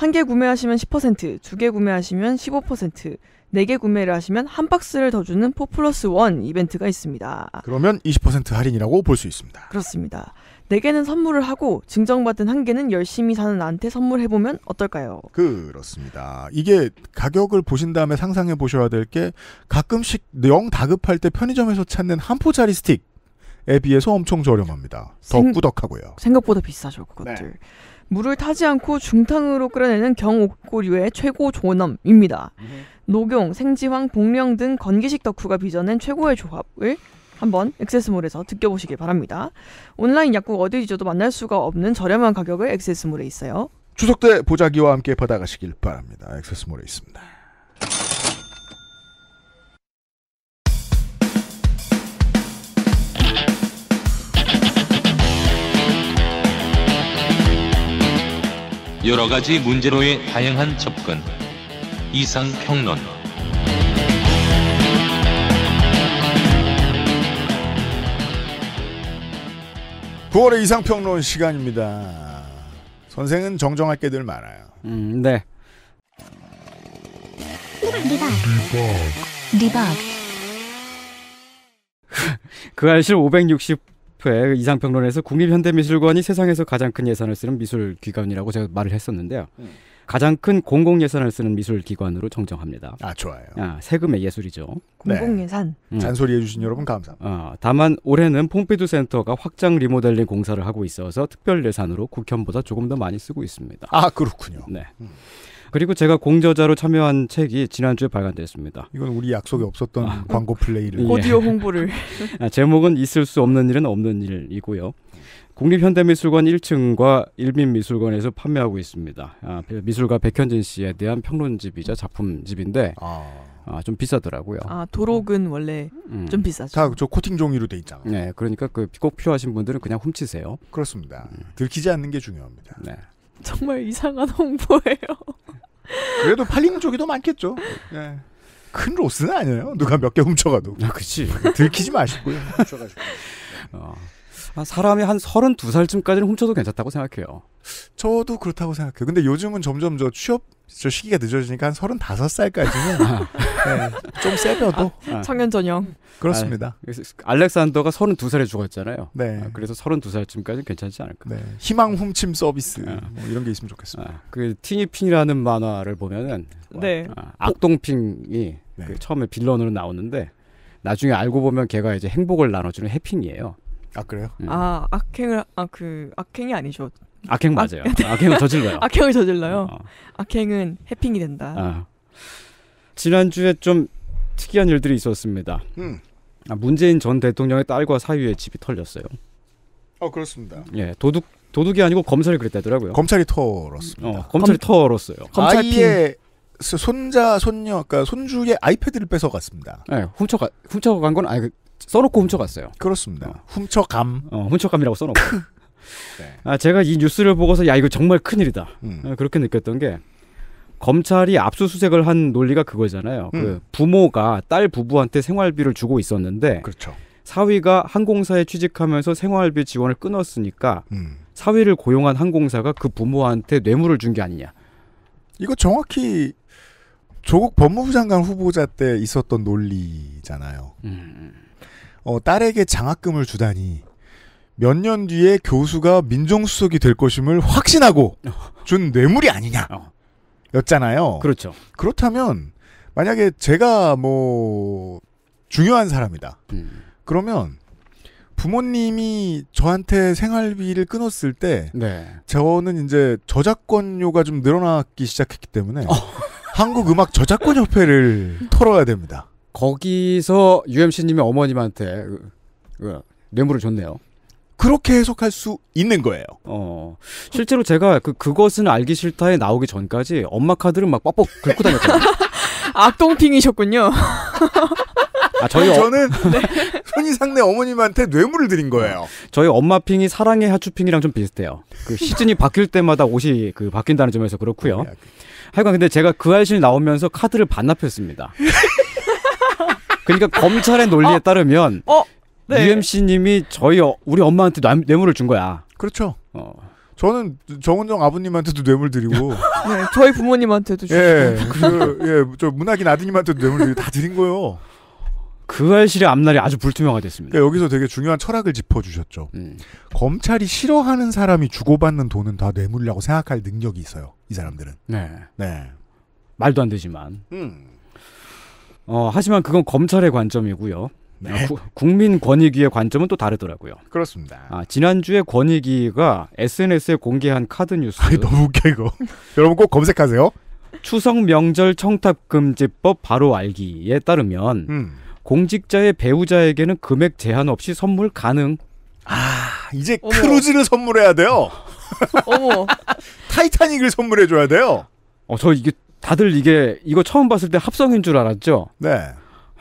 한 개 구매하시면 10%, 두 개 구매하시면 15%, 네 개 구매를 하시면 한 박스를 더 주는 4 플러스 1 이벤트가 있습니다. 그러면 20% 할인이라고 볼 수 있습니다. 그렇습니다. 네 개는 선물을 하고 증정받은 한 개는 열심히 사는 나한테 선물해보면 어떨까요? 그렇습니다. 이게 가격을 보신 다음에 상상해 보셔야 될 게 가끔씩 영 다급할 때 편의점에서 찾는 한 포짜리 스틱 에 비해서 엄청 저렴합니다. 더 생, 꾸덕하고요. 생각보다 비싸죠 그것들. 네. 물을 타지 않고 중탕으로 끓여내는 경옥고류의 최고 존엄입니다. 녹용, 생지황, 복령 등 건기식 덕후가 빚어낸 최고의 조합을 한번 액세스몰에서 느껴보시길 바랍니다. 온라인 약국 어디 뒤도 만날 수가 없는 저렴한 가격을 액세스몰에 있어요. 추석 때 보자기와 함께 받아가시길 바랍니다. 액세스몰에 있습니다. 여러 가지 문제로의 다양한 접근. 이상평론. (9월의) 이상평론 시간입니다 선생은 정정할 게 늘 많아요 음, 네 리박 리박 리박 그 알실 카페 이상평론에서 국립현대미술관이 세상에서 가장 큰 예산을 쓰는 미술기관이라고 제가 말을 했었는데요. 음. 가장 큰 공공 예산을 쓰는 미술 기관으로 정정합니다. 아 좋아요. 아, 세금의 예술이죠. 공공 네. 예산. 음. 잔소리 해주신 여러분 감사합니다. 아, 다만 올해는 폼페두 이 센터가 확장 리모델링 공사를 하고 있어서 특별 예산으로 국현보다 조금 더 많이 쓰고 있습니다. 아 그렇군요. 네. 음. 그리고 제가 공저자로 참여한 책이 지난주에 발간됐습니다. 이건 우리 약속에 없었던 아, 그 광고 플레이를. 오디오 예. 홍보를. <laughs> 아, 제목은 있을 수 없는 일은 없는 일이고요. 국립현대미술관 1층과 일민미술관에서 판매하고 있습니다. 아, 미술가 백현진 씨에 대한 평론집이자 작품집인데 아... 아, 좀 비싸더라고요. 아, 도록은 원래 음. 좀 비싸죠. 다 저 코팅 종이로 돼 있잖아요. 네, 그러니까 그꼭 필요하신 분들은 그냥 훔치세요. 그렇습니다. 음. 들키지 않는 게 중요합니다. 네. 정말 이상한 홍보예요. 그래도 팔리는 쪽이 더 많겠죠. 네. 큰 로스는 아니에요. 누가 몇 개 훔쳐가도. 아, 그치. 들키지 마시고요. 훔쳐가지고. 어. 아, 사람이 한 32살쯤까지는 훔쳐도 괜찮다고 생각해요. 저도 그렇다고 생각해요. 근데 요즘은 점점 저 취업 저 시기가 늦어지니까 한 35살까지는 아. 네, 좀 세벼도 아, 아, 청년 전형 그렇습니다. 아, 알렉산더가 32살에 죽었잖아요. 네. 아, 그래서 32살쯤까지는 괜찮지 않을까. 네. 희망 훔침 서비스 뭐 이런 게 있으면 좋겠습니다. 그 티니핑이라는 만화를 보면은 네. 악동핑이 네. 그 처음에 빌런으로 나오는데 나중에 알고 보면 걔가 이제 행복을 나눠주는 해핑이에요. 아 그래요? 음. 아 악행을 아그 악행이 아니죠. 악행 맞아요. 악, 행을 저질러요. <laughs> 악행을 저질러요. 어. 악행은 해핑이 된다. 아. 지난주에 좀 특이한 일들이 있었습니다. 음. 아, 문재인 전 대통령의 딸과 사위의 집이 털렸어요. 어 그렇습니다. 예 도둑 도둑이 아니고 검찰이 그랬다더라고요. 검찰이 털었습니다. 어, 검찰이 검, 털었어요. 아이의 손자 손녀 그러니까 손주의 아이패드를 뺏어 갔습니다. 네, 예, 훔쳐가 훔쳐간 건 아니 그 써놓고 훔쳐갔어요. 그렇습니다. 어. 훔쳐감. 어, 훔쳐감이라고 써놓고. <laughs> 네. 아, 제가 이 뉴스를 보고서 야 이거 정말 큰일이다. 음. 어, 그렇게 느꼈던 게 검찰이 압수수색을 한 논리가 그거잖아요. 그 음. 그 부모가 딸 부부한테 생활비를 주고 있었는데 그렇죠. 사위가 항공사에 취직하면서 생활비 지원을 끊었으니까 음. 사위를 고용한 항공사가 그 부모한테 뇌물을 준 게 아니냐. 이거 정확히 조국 법무부 장관 후보자 때 있었던 논리잖아요. 음. 음. 어, 딸에게 장학금을 주다니 몇 년 뒤에 교수가 민정수석이 될 것임을 확신하고 <laughs> 준 뇌물이 아니냐 어. 였잖아요. 그렇죠. 그렇다면 만약에 제가 뭐 중요한 사람이다. 음. 그러면 부모님이 저한테 생활비를 끊었을 때 네. 저는 이제 저작권료가 좀 늘어나기 시작했기 때문에 어. 한국 음악 저작권 협회를 <laughs> 털어야 됩니다. 거기서 UMC님의 어머님한테 그, 그, 뇌물을 줬네요. 그렇게 해석할 수 있는 거예요. 어. 실제로 제가 그 그것은 알기 싫다에 나오기 전까지 엄마 카드를 막 뻑뻑 긁고 다녔거든요. <laughs> 악동핑이셨군요. 아, 저희 어... 저는 <laughs> 네. 네. 손이상네 어머님한테 뇌물을 드린 거예요. 어, 저희 엄마 핑이 사랑의 하추 핑이랑 좀 비슷해요. 그 시즌이 바뀔 때마다 옷이 그 바뀐다는 점에서 그렇고요. 그 하여간 근데 제가 그알신 나오면서 카드를 반납했습니다. <laughs> 그러니까 검찰의 논리에 어. 따르면 어? 네. UMC님이 저희 어, 우리 엄마한테 뇌, 뇌물을 준 거야. 그렇죠. 어. 저는 정은정 아버님한테도 뇌물 드리고 <laughs> 네, 저희 부모님한테도 주고 예, 그, 예, 저 문학인 아드님한테도 뇌물 드리고 다 드린 거예요. 그 알실의 앞날이 아주 불투명화됐습니다. 그러니까 여기서 되게 중요한 철학을 짚어주셨죠. 음. 검찰이 싫어하는 사람이 주고받는 돈은 다 뇌물이라고 생각할 능력이 있어요. 이 사람들은. 네. 네. 말도 안 되지만. 음. 어, 하지만 그건 검찰의 관점이고요. 네. 구, 국민 권익위의 관점은 또 다르더라고요. 그렇습니다. 아, 지난주에 권익위가 SNS에 공개한 카드 뉴스. 아니, 너무 웃겨 <laughs> 여러분 꼭 검색하세요. 추석 명절 청탁 금지법 바로 알기에 따르면 음. 공직자의 배우자에게는 금액 제한 없이 선물 가능. 아 이제 어머. 크루즈를 선물해야 돼요. <laughs> 어머 타이타닉을 선물해 줘야 돼요. 어저 이게 다들 이게 이거 처음 봤을 때 합성인 줄 알았죠? 네.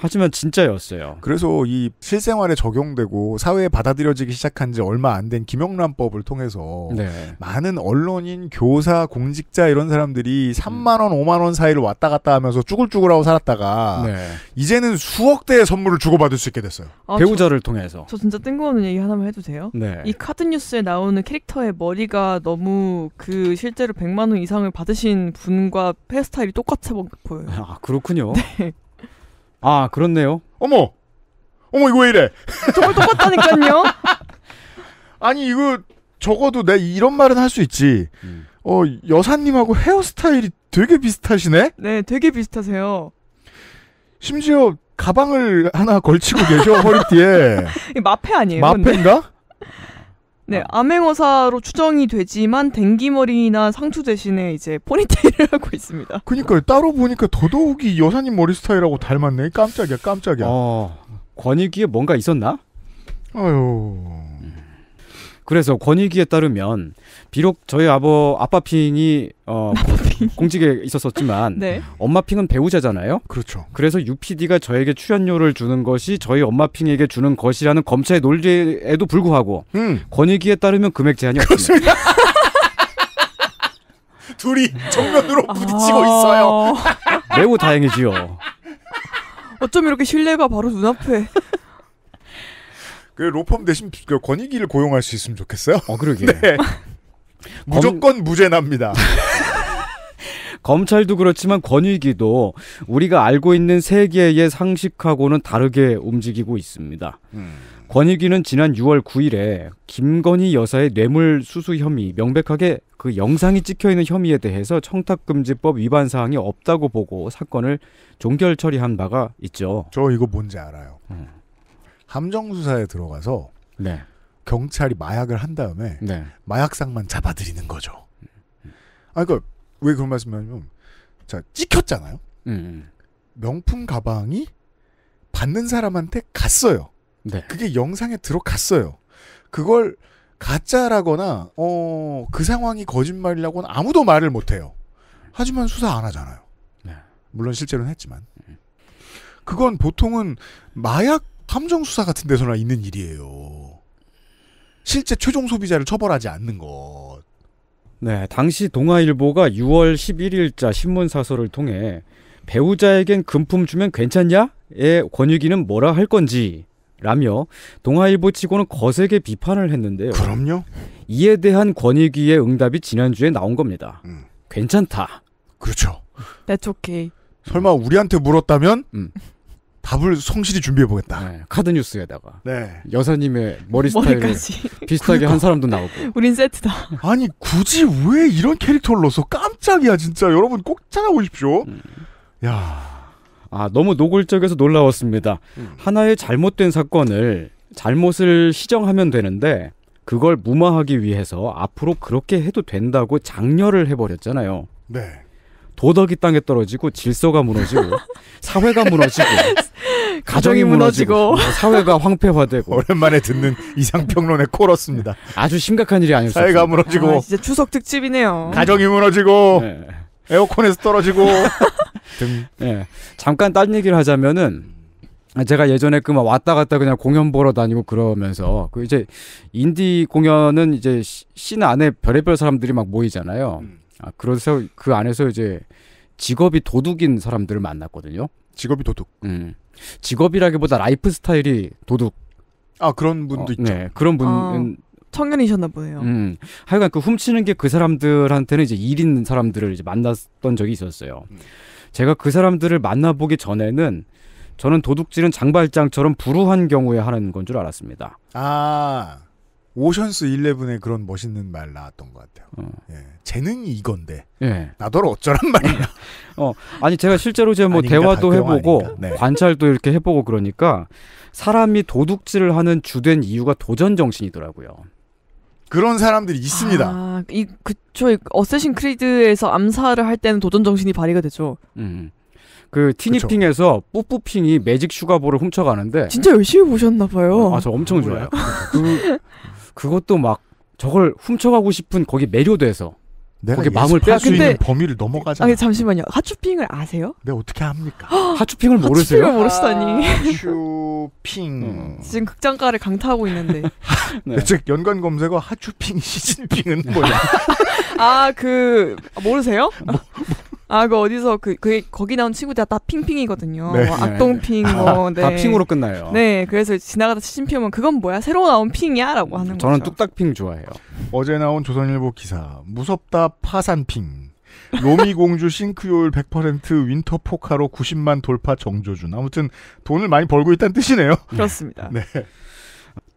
하지만 진짜였어요. 그래서 이 실생활에 적용되고 사회에 받아들여지기 시작한 지 얼마 안 된 김영란법을 통해서 네. 많은 언론인, 교사, 공직자 이런 사람들이 3만 원, 5만 원 사이를 왔다 갔다 하면서 쭈글쭈글하고 살았다가 네. 이제는 수억 대의 선물을 주고받을 수 있게 됐어요. 아, 배우자를 저, 통해서. 저 진짜 뜬금없는 얘기 하나만 해도 돼요? 네. 이 카드 뉴스에 나오는 캐릭터의 머리가 너무 그 실제로 100만 원 이상을 받으신 분과 헤어스타일이 똑같아 보여요. 아 그렇군요. <laughs> 네. 아, 그렇네요. 어머! 어머, 이거 왜 이래? 정말 <laughs> 똑같다니까요? <laughs> 아니, 이거 적어도 내 이런 말은 할 수 있지. 음. 어, 여사님하고 헤어스타일이 되게 비슷하시네? 네, 되게 비슷하세요. 심지어 가방을 하나 걸치고 계셔, <laughs> 허리띠에. 마패 아니에요? 마패인가 네, 아. 암행어사로 추정이 되지만 댕기머리나 상투 대신에 이제 포니테일을 <laughs> 하고 있습니다. 그니까 따로 보니까 더더욱이 여사님 머리 스타일하고 닮았네. 깜짝이야, 깜짝이야. 어, 권익위에 뭔가 있었나? 아유. 그래서 권익위에 따르면 비록 저희 아버 아빠 핀이 어 공직에 있었었지만 네. 엄마 핑은 배우자잖아요. 그렇죠. 그래서 UPD가 저에게 출연료를 주는 것이 저희 엄마 핑에게 주는 것이라는 검찰의 논리에도 불구하고 음. 권익위에 따르면 금액 제한이 없습니다. <laughs> 둘이 정면으로 아. 부딪히고 있어요. <laughs> 매우 다행이지요. 어쩜 이렇게 신뢰가 바로 눈앞에. 그 로펌 대신 그 권익위를 고용할 수 있으면 좋겠어요. 어 그러게. <laughs> 네. 무조건 무죄납니다. 검찰도 그렇지만 권익위도 우리가 알고 있는 세계의 상식하고는 다르게 움직이고 있습니다. 음. 권익위는 지난 6월 9일에 김건희 여사의 뇌물 수수 혐의 명백하게 그 영상이 찍혀 있는 혐의에 대해서 청탁금지법 위반 사항이 없다고 보고 사건을 종결 처리한 바가 있죠. 저 이거 뭔지 알아요. 음. 함정 수사에 들어가서 네. 경찰이 마약을 한 다음에 네. 마약상만 잡아들이는 거죠. 아 그러니까 왜 그런 말씀이냐면 자 찍혔잖아요. 음, 음. 명품 가방이 받는 사람한테 갔어요. 네. 그게 영상에 들어갔어요. 그걸 가짜라거나 어 그 상황이 거짓말이라고는 아무도 말을 못해요. 하지만 수사 안 하잖아요. 네. 물론 실제로는 했지만 그건 보통은 마약 탐정 수사 같은 데서나 있는 일이에요. 실제 최종 소비자를 처벌하지 않는 거. 네, 당시 동아일보가 6월 11일자 신문 사설을 통해 배우자에겐 금품 주면 괜찮냐?의 권유기는 뭐라 할 건지 라며 동아일보 치고는 거세게 비판을 했는데요. 그럼요. 이에 대한 권익위의 응답이 지난주에 나온 겁니다. 음. 괜찮다. 그렇죠. That's okay. 설마 우리한테 물었다면 음. 밥을 성실히 준비해 보겠다. 네, 카드 뉴스에다가 네. 여사님의 머리 스타일 비슷하게 그러니까. 한 사람도 나오고. <laughs> 우린 세트다. 아니 굳이 왜 이런 캐릭터를 넣어서 깜짝이야 진짜 여러분 꼭 찾아보십시오. 음. 야. 아 너무 노골적에서 놀라웠습니다. 음. 하나의 잘못된 사건을 잘못을 시정하면 되는데 그걸 무마하기 위해서 앞으로 그렇게 해도 된다고 장려를 해버렸잖아요. 네. 도덕이 땅에 떨어지고 질서가 무너지고 <laughs> 사회가 무너지고 가정이 무너지고, 무너지고 사회가 황폐화되고 오랜만에 듣는 이상평론의 코러스입니다. 아주 심각한 일이 아니었어요. 사회가 무너지고 아, 진짜 추석 특집이네요. 가정이 무너지고 네. 에어컨에서 떨어지고 <laughs> 등. 네. 잠깐 딴 얘기를 하자면은 제가 예전에 그막 왔다 갔다 그냥 공연 보러 다니고 그러면서 그 이제 인디 공연은 이제 씬 안에 별의별 사람들이 막 모이잖아요. 음. 아, 그래서 그 안에서 이제 직업이 도둑인 사람들을 만났거든요. 직업이 도둑. 음. 직업이라기보다 라이프 스타일이 도둑. 아, 그런 분도 어, 있죠. 네, 그런 분. 은 아, 음. 청년이셨나 보네요. 음. 하여간 그 훔치는 게 그 사람들한테는 이제 일인 사람들을 이제 만났던 적이 있었어요. 음. 제가 그 사람들을 만나보기 전에는 저는 도둑질은 장발장처럼 불우한 경우에 하는 건 줄 알았습니다. 아. 오션스 11의 그런 멋있는 말 나왔던 것 같아요. 어. 예. 재능이 이건데 예. 나더러 어쩌란 예. 말이야. 어, 아니 제가 실제로 제뭐 아닌가, 그러니까 대화도 해보고 네. 관찰도 이렇게 해보고 그러니까 사람이 도둑질을 하는 주된 이유가 도전 정신이더라고요. 그런 사람들이 있습니다. 아, 이 그쵸. 어쌔신 크리드에서 암살을 할 때는 도전 정신이 발휘가 되죠. 음. 그 티니핑에서 뿌뿌핑이 매직 슈가볼을 훔쳐가는데 진짜 열심히 보셨나 봐요. 아저 엄청 좋아요. 그 그것도 막 저걸 훔쳐가고 싶은 거기 매료돼서 내가 거기 마음을 빼앗 수 있는 범위를 넘어가잖아. 니 잠시만요. 하추핑을 아세요? 내 네, 어떻게 합니까? <gasps> 하추핑을 모르세요? 하추핑을 모르시다니. 하추핑. 음. 지금 극장가를 강타하고 있는데. <laughs> 네. 즉 연관 검색어 하추핑 <laughs> 시진핑은 뭐야? <laughs> 아그 모르세요? 뭐, 뭐. 아, 그 어디서 그, 그 거기 나온 친구들 다 핑핑이거든요. 네. 뭐 악동핑 네. 뭐. 아, 네. 다 핑으로 끝나요. 네, 그래서 지나가다 치신 피우 그건 뭐야? 새로 나온 핑이야라고 하는 거죠. 저는 뚝딱핑 좋아해요. 어제 나온 조선일보 기사 무섭다 파산핑. 로미 공주 싱크요일 100% 윈터 포카로 90만 돌파 정조준. 아무튼 돈을 많이 벌고 있다는 뜻이네요. 그렇습니다. 네.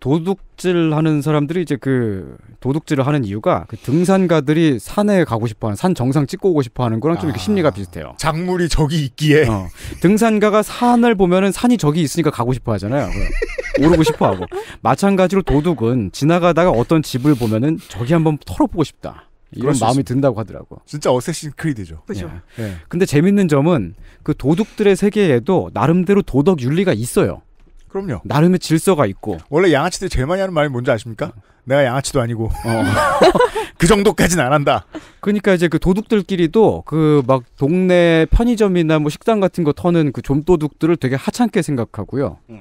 도둑질 하는 사람들이 이제 그 도둑질을 하는 이유가 그 등산가들이 산에 가고 싶어 하는 산 정상 찍고 오고 싶어 하는 거랑 좀 이렇게 아. 심리가 비슷해요. 작물이 저기 있기에. 어, 등산가가 산을 보면은 산이 저기 있으니까 가고 싶어 하잖아요. 오르고 싶어 하고. 마찬가지로 도둑은 지나가다가 어떤 집을 보면은 저기 한번 털어보고 싶다. 이런 마음이 든다고 하더라고. 진짜 어쌔신 크리드죠. 그죠. 예. 예. 근데 재밌는 점은 그 도둑들의 세계에도 나름대로 도덕 윤리가 있어요. 그럼요. 나름의 질서가 있고. 원래 양아치들이 제일 많이 하는 말이 뭔지 아십니까? 내가 양아치도 아니고. 어. <laughs> 그 정도까지는 안 한다. 그러니까 이제 그 도둑들끼리도 그 막 동네 편의점이나 뭐 식당 같은 거 터는 그 좀도둑들을 되게 하찮게 생각하고요. 음.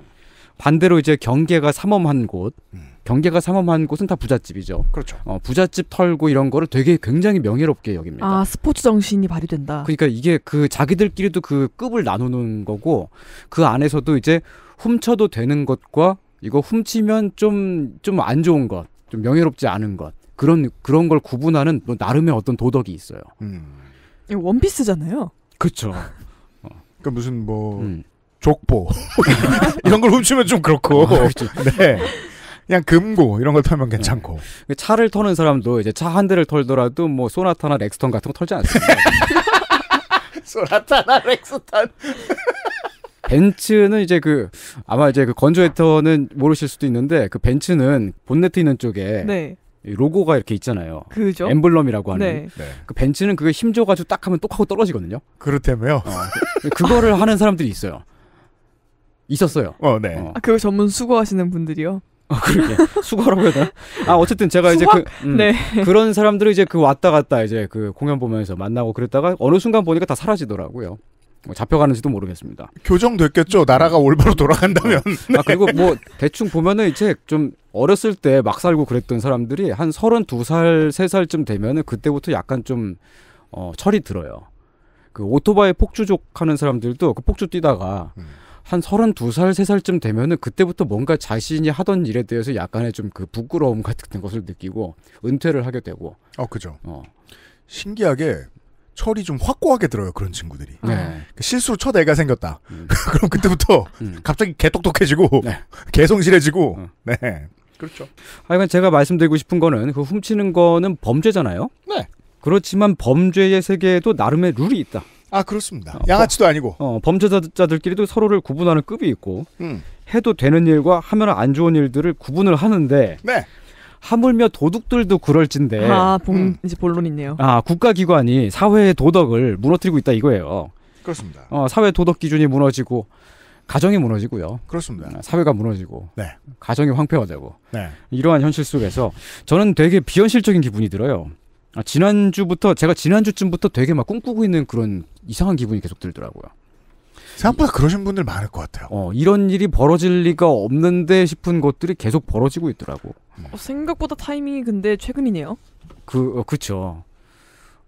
반대로 이제 경계가 삼엄한 곳, 음. 경계가 삼엄한 곳은 다 부잣집이죠. 그렇죠. 어, 부잣집 털고 이런 거를 되게 굉장히 명예롭게 여깁니다. 아, 스포츠 정신이 발휘된다. 그러니까 이게 그 자기들끼리도 그 급을 나누는 거고 그 안에서도 이제 훔쳐도 되는 것과 이거 훔치면 좀 좀 안 좋은 것, 좀 명예롭지 않은 것 그런 그런 걸 구분하는 뭐 나름의 어떤 도덕이 있어요. 음. 원피스잖아요. 그렇죠. 어. 그러니까 무슨 뭐 음. 족보 <laughs> 이런 걸 훔치면 좀 그렇고. 아, 그렇죠. <laughs> 네. 그냥 금고 이런 걸 털면 괜찮고 네. 차를 터는 사람도 이제 차 한 대를 털더라도 뭐 소나타나 렉스턴 같은 거 털지 않습니다. <laughs> 소나타나 렉스턴 벤츠는 이제 그 아마 이제 그 건조 에터는 모르실 수도 있는데 그 벤츠는 본네트 있는 쪽에 네. 로고가 이렇게 있잖아요. 그죠? 엠블럼이라고 하는. 네. 네. 그 벤츠는 그게 힘줘가지고 딱 하면 똑 하고 떨어지거든요. 그렇다며요. 어, 그거를 하는 사람들이 있어요. 있었어요. 어, 네. 어. 아, 그걸 전문 수거하시는 분들이요? 어, 그러게. <laughs> 수거라고 해야 되나? 아, 어쨌든 제가 수학? 이제 그, 음, 네. 그런 사람들을 이제 그 왔다 갔다 이제 그 공연 보면서 만나고 그랬다가 어느 순간 보니까 다 사라지더라고요. 뭐 잡혀가는지도 모르겠습니다. 교정됐겠죠. 나라가 올바로 돌아간다면. 네. 아 그리고 뭐 대충 보면은 이제 좀 어렸을 때 막 살고 그랬던 사람들이 한 서른두 살, 세 살쯤 되면은 그때부터 약간 좀 어, 철이 들어요. 그 오토바이 폭주족 하는 사람들도 그 폭주 뛰다가 음. 한 32살, 3살쯤 되면은 그때부터 뭔가 자신이 하던 일에 대해서 약간의 좀 그 부끄러움 같은 것을 느끼고 은퇴를 하게 되고. 어, 그죠. 어. 신기하게 철이 좀 확고하게 들어요 그런 친구들이 네. 그 실수로 첫 애가 생겼다 음. <laughs> 그럼 그때부터 음. 갑자기 개똑똑해지고 네. <laughs> 개성실해지고 어. 네 그렇죠 하여간 제가 말씀드리고 싶은 거는 그 훔치는 거는 범죄잖아요 네 그렇지만 범죄의 세계에도 나름의 룰이 있다 아 그렇습니다 어, 양아치도 아니고 어, 범죄자들끼리도 서로를 구분하는 급이 있고 음. 해도 되는 일과 하면 안 좋은 일들을 구분을 하는데 네. 하물며 도둑들도 그럴진데 아, 봉, 음. 이제 본론 있네요. 아, 국가기관이 사회의 도덕을 무너뜨리고 있다 이거예요. 그렇습니다. 어, 사회 도덕 기준이 무너지고 가정이 무너지고요. 그렇습니다. 아, 사회가 무너지고 네. 가정이 황폐화되고 네. 이러한 현실 속에서 저는 되게 비현실적인 기분이 들어요. 아, 지난주부터 제가 지난주쯤부터 되게 막 꿈꾸고 있는 그런 이상한 기분이 계속 들더라고요. 생각보다 그러신 분들 많을 것 같아요. 어, 이런 일이 벌어질 리가 없는데 싶은 것들이 계속 벌어지고 있더라고. 음. 어, 생각보다 타이밍이 근데 최근이네요. 그 어, 그렇죠.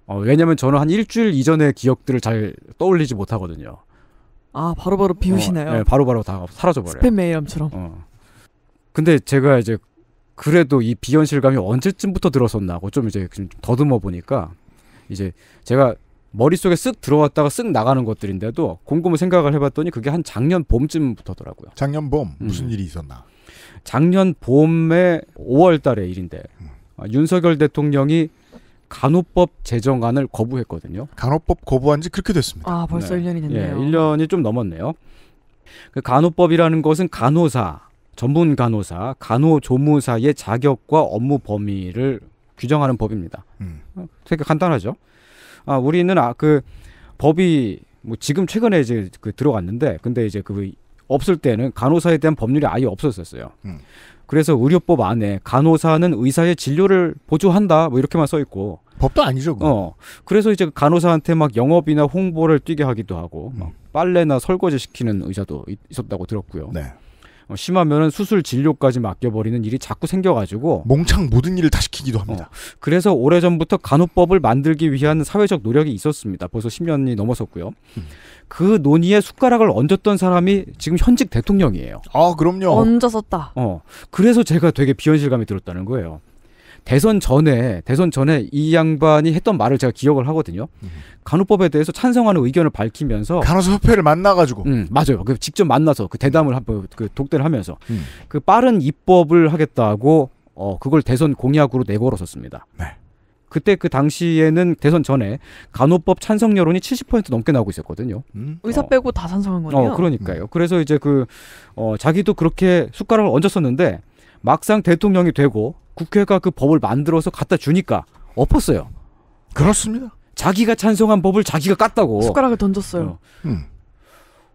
어, 왜냐면 저는 한 일주일 이전의 기억들을 잘 떠올리지 못하거든요. 아 바로바로 바로 비우시나요? 어, 네, 바로바로 바로 다 사라져버려요. 스팸 메일처럼 어. 근데 제가 이제 그래도 이 비현실감이 언제쯤부터 들었었나고 좀 이제 좀 더듬어 보니까 이제 제가 머릿속에 쓱 들어왔다가 쓱 나가는 것들인데도 곰곰이 생각을 해봤더니 그게 한 작년 봄쯤부터더라고요. 작년 봄 음. 무슨 음. 일이 있었나? 작년 봄에 5월 달의 일인데 음. 아, 윤석열 대통령이 간호법 제정안을 거부했거든요. 간호법 거부한 지 그렇게 됐습니다. 아, 벌써 네. 1년이 됐네요. 네, 예, 1년이 좀 넘었네요. 그 간호법이라는 것은 간호사, 전문 간호사, 간호조무사의 자격과 업무 범위를 규정하는 법입니다. 음. 어, 되게 간단하죠. 아 우리는 아 그 법이 뭐 지금 최근에 이제 그 들어갔는데 근데 이제 그 없을 때는 간호사에 대한 법률이 아예 없었었어요. 음. 그래서 의료법 안에 간호사는 의사의 진료를 보조한다 뭐 이렇게만 써 있고 법도 아니죠. 그건. 어 그래서 이제 간호사한테 막 영업이나 홍보를 뛰게 하기도 하고 음. 막 빨래나 설거지 시키는 의사도 있었다고 들었고요. 네. 어, 심하면은 수술 진료까지 맡겨버리는 일이 자꾸 생겨가지고 몽창 모든 일을 다 시키기도 합니다. 어, 그래서 오래 전부터 간호법을 만들기 위한 사회적 노력이 있었습니다. 벌써 10년이 넘었었고요 음. 그 논의에 숟가락을 얹었던 사람이 지금 현직 대통령이에요. 아 그럼요. 얹었었다. 어 그래서 제가 되게 비현실감이 들었다는 거예요. 대선 전에 대선 전에 이 양반이 했던 말을 제가 기억을 하거든요. 음. 간호법에 대해서 찬성하는 의견을 밝히면서 간호협회를 만나가지고 음, 맞아요. 그 직접 만나서 그 대담을 음. 그 독대를 하면서 음. 그 빠른 입법을 하겠다고 어 그걸 대선 공약으로 내걸었었습니다. 네. 그때 그 당시에는 대선 전에 간호법 찬성 여론이 70% 넘게 나오고 있었거든요. 음. 의사 어. 빼고 다 찬성한 거네요. 어, 그러니까요. 음. 그래서 이제 그 어, 자기도 그렇게 숟가락을 얹었었는데 막상 대통령이 되고 국회가 그 법을 만들어서 갖다 주니까 엎었어요. 그렇습니다. 자기가 찬성한 법을 자기가 깠다고. 숟가락을 던졌어요. 어. 음.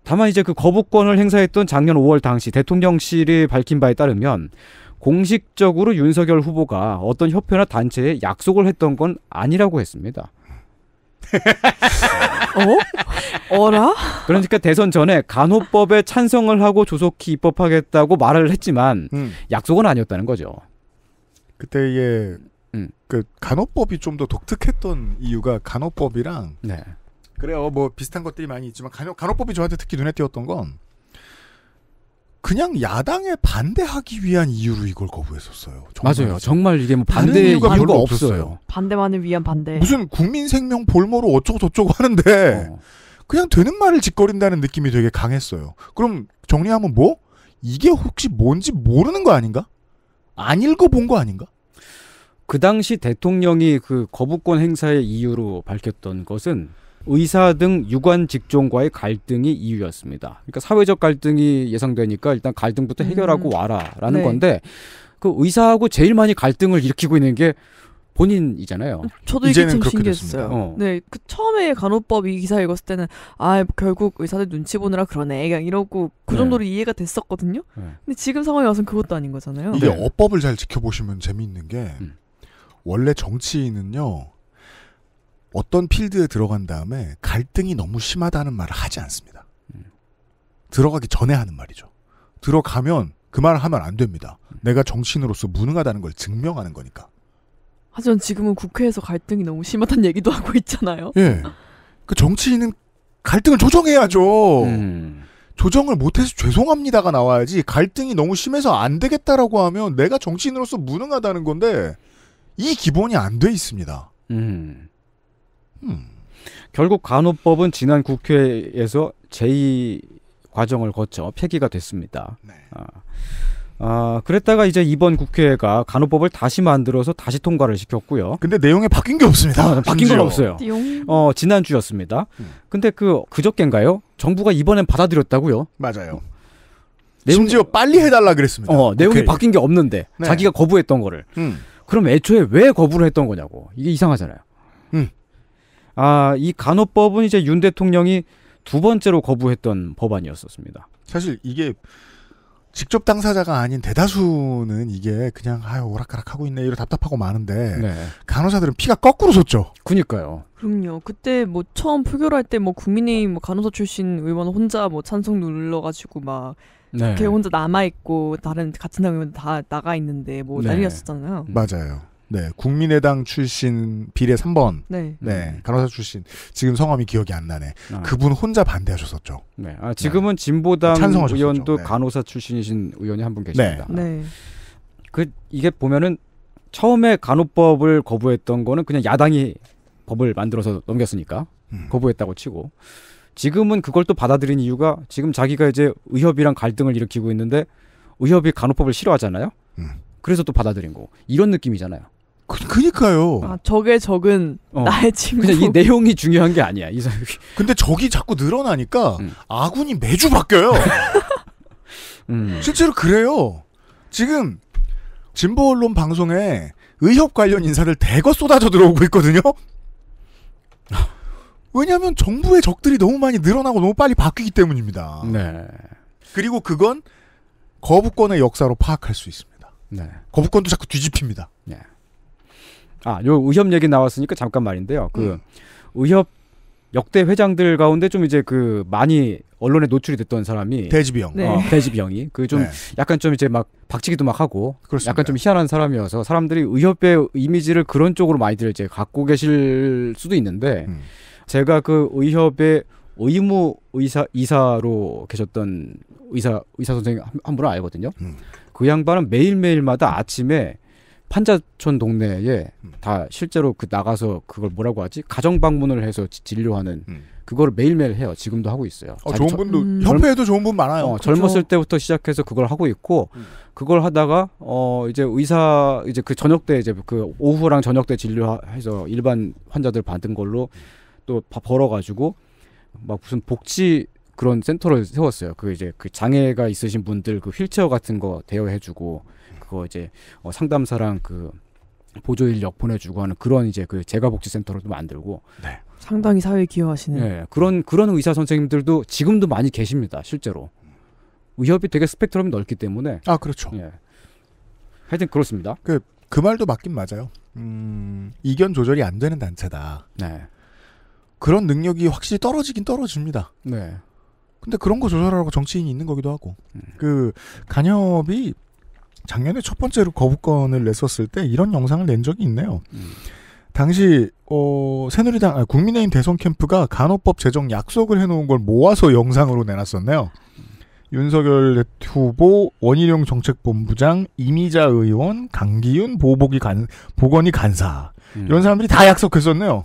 다만 이제 그 거부권을 행사했던 작년 5월 당시 대통령실이 밝힌 바에 따르면 공식적으로 윤석열 후보가 어떤 협회나 단체에 약속을 했던 건 아니라고 했습니다. 어? 어라? 그러니까 대선 전에 간호법에 찬성을 하고 조속히 입법하겠다고 말을 했지만 음. 약속은 아니었다는 거죠. 그때 이게 음. 그 간호법이 좀 더 독특했던 이유가 간호법이랑 네. 그래요 뭐 비슷한 것들이 많이 있지만 간호, 간호법이 저한테 특히 눈에 띄었던 건 그냥 야당에 반대하기 위한 이유로 이걸 거부했었어요. 정말. 맞아요. 정말 이게 뭐 반대 이유가, 별로 없어요 없어요. 반대만을 위한 반대. 무슨 국민 생명 볼모로 어쩌고 저쩌고 하는데 어. 그냥 되는 말을 짓거린다는 느낌이 되게 강했어요. 그럼 정리하면 뭐 이게 혹시 뭔지 모르는 거 아닌가? 안 읽어본 거 아닌가? 그 당시 대통령이 그 거부권 행사의 이유로 밝혔던 것은 의사 등 유관 직종과의 갈등이 이유였습니다. 그러니까 사회적 갈등이 예상되니까 일단 갈등부터 음. 해결하고 음. 와라라는 네. 건데 그 의사하고 제일 많이 갈등을 일으키고 있는 게 본인이잖아요. 저도 이게 참 신기했어요. 어. 네, 그 처음에 간호법 이 기사 읽었을 때는 아 결국 의사들 눈치 보느라 그러네, 그냥 이러고 그 네. 정도로 네. 이해가 됐었거든요. 네. 근데 지금 상황에 와서는 그것도 아닌 거잖아요. 이게 네. 어법을 잘 지켜보시면 재미있는 게 음. 원래 정치인은요 어떤 필드에 들어간 다음에 갈등이 너무 심하다는 말을 하지 않습니다. 들어가기 전에 하는 말이죠. 들어가면 그 말을 하면 안 됩니다. 내가 정신으로서 무능하다는 걸 증명하는 거니까. 하지만 지금은 국회에서 갈등이 너무 심하다는 얘기도 하고 있잖아요. 예. 그 정치인은 갈등을 조정해야죠. 음. 조정을 못해서 죄송합니다가 나와야지 갈등이 너무 심해서 안 되겠다라고 하면 내가 정치인으로서 무능하다는 건데 이 기본이 안 돼 있습니다. 음. 결국 간호법은 지난 국회에서 제의 과정을 거쳐 폐기가 됐습니다. 네. 아, 아, 그랬다가 이제 이번 국회가 간호법을 다시 만들어서 다시 통과를 시켰고요. 근데 내용에 바뀐 게 없습니다. 아, 바뀐 건 없어요. 어, 지난주였습니다. 음. 근데 그 그저께인가요? 정부가 이번엔 받아들였다고요? 맞아요. 내용... 심지어 빨리 해달라 그랬습니다. 어, 내용이 오케이. 바뀐 게 없는데 네. 자기가 거부했던 거를. 음. 그럼 애초에 왜 거부를 했던 거냐고. 이게 이상하잖아요. 음. 아, 이 간호법은 이제 윤 대통령이 두 번째로 거부했던 법안이었었습니다. 사실 이게 직접 당사자가 아닌 대다수는 이게 그냥 아유 오락가락 하고 있네 이런 답답하고 많은데 네. 간호사들은 피가 거꾸로 솟죠. 그니까요. 그럼요. 그때 뭐 처음 표결할 때 뭐 국민의힘 뭐 간호사 출신 의원 혼자 뭐 찬성 눌러가지고 막 네. 걔 혼자 남아 있고 다른 같은 당 의원 다 나가 있는데 뭐난리였었잖아요 네. 맞아요. 네, 국민의당 출신 비례 3번. 네. 네, 간호사 출신. 지금 성함이 기억이 안 나네. 아. 그분 혼자 반대하셨었죠. 네. 아, 지금은 네. 진보당 찬성하셨죠 의원도 네. 간호사 출신이신 의원이 한 분 계십니다. 네. 네. 그 이게 보면은 처음에 간호법을 거부했던 거는 그냥 야당이 법을 만들어서 넘겼으니까 음. 거부했다고 치고 지금은 그걸 또 받아들인 이유가 지금 자기가 이제 의협이랑 갈등을 일으키고 있는데 의협이 간호법을 싫어하잖아요. 음. 그래서 또 받아들인 거고 이런 느낌이잖아요. 그, 그니까요. 아, 적의 적은 어. 나의 친구. 근데 이 내용이 중요한 게 아니야. 이 근데 적이 자꾸 늘어나니까 음. 아군이 매주 바뀌어요. <laughs> 음. 실제로 그래요. 지금 진보 언론 방송에 의협 관련 인사들 대거 쏟아져 들어오고 있거든요. 왜냐하면 정부의 적들이 너무 많이 늘어나고 너무 빨리 바뀌기 때문입니다. 네. 그리고 그건 거부권의 역사로 파악할 수 있습니다. 네. 거부권도 자꾸 뒤집힙니다. 아, 요 의협 얘기 나왔으니까 잠깐 말인데요. 그 음. 의협 역대 회장들 가운데 좀 이제 그 많이 언론에 노출이 됐던 사람이 대지병, 네. 어, 대지병이 그좀 네. 약간 좀 이제 막 박치기도 막 하고 그렇습니다. 약간 좀 희한한 사람이어서 사람들이 의협의 이미지를 그런 쪽으로 많이들 이제 갖고 계실 수도 있는데 음. 제가 그 의협의 의무 의사 이사로 계셨던 의사 의사 선생님 한, 한 분을 알거든요. 음. 그 양반은 매일 매일마다 아침에 판자촌 동네에 음. 다 실제로 그 나가서 그걸 뭐라고 하지 가정 방문을 해서 진료하는 음. 그걸 매일매일 해요. 지금도 하고 있어요. 어, 좋은 분도 음. 협회에도 좋은 분 많아요. 어, 젊었을 그렇죠. 때부터 시작해서 그걸 하고 있고 음. 그걸 하다가 어 이제 의사 이제 그 저녁 때 이제 그 오후랑 저녁 때 진료해서 일반 환자들 받은 걸로 또 벌어 가지고 막 무슨 복지 그런 센터를 세웠어요. 그 이제 그 장애가 있으신 분들 그 휠체어 같은 거 대여해주고 그거 이제 어, 상담사랑 그 보조 인력 보내주고 하는 그런 이제 그 재가복지센터로도 만들고 네. 상당히 사회에 기여하시는 네, 그런 그런 의사 선생님들도 지금도 많이 계십니다 실제로 위협이 되게 스펙트럼이 넓기 때문에 아 그렇죠 예. 하여튼 그렇습니다 그, 그 말도 맞긴 맞아요 음, 이견 조절이 안 되는 단체다 네. 그런 능력이 확실히 떨어지긴 떨어집니다 네. 근데 그런 거 조절하라고 정치인이 있는 거기도 하고 음. 그 간협이 작년에 첫 번째로 거부권을 냈었을 때 이런 영상을 낸 적이 있네요. 음. 당시 어, 새누리당 아, 국민의힘 대선 캠프가 간호법 제정 약속을 해놓은 걸 모아서 영상으로 내놨었네요. 윤석열 후보, 원희룡 정책본부장, 이미자 의원, 강기윤 보복이 간, 보건이 간사 음. 이런 사람들이 다 약속했었네요.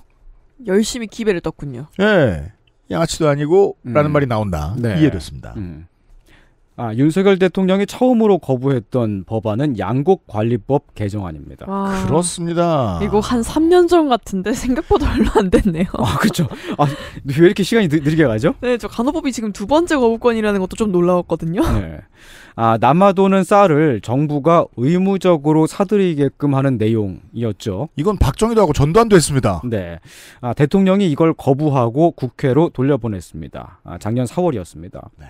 열심히 기배를 떴군요. 예, 양아치도 아니고라는 음. 말이 나온다. 네. 이해됐습니다. 음. 아, 윤석열 대통령이 처음으로 거부했던 법안은 양곡관리법 개정안입니다. 와, 그렇습니다. 이거 한 3년 전 같은데 <laughs> 생각보다 얼마 안 됐네요. 아, 그렇 아, 왜 이렇게 시간이 느, 게 가죠? 네, 저 간호법이 지금 두 번째 거부권이라는 것도 좀 놀라웠거든요. 네. 아, 남아도는 쌀을 정부가 의무적으로 사들이게끔 하는 내용이었죠. 이건 박정희도 하고 전두환도 했습니다. 네. 아, 대통령이 이걸 거부하고 국회로 돌려보냈습니다. 아, 작년 4월이었습니다. 네.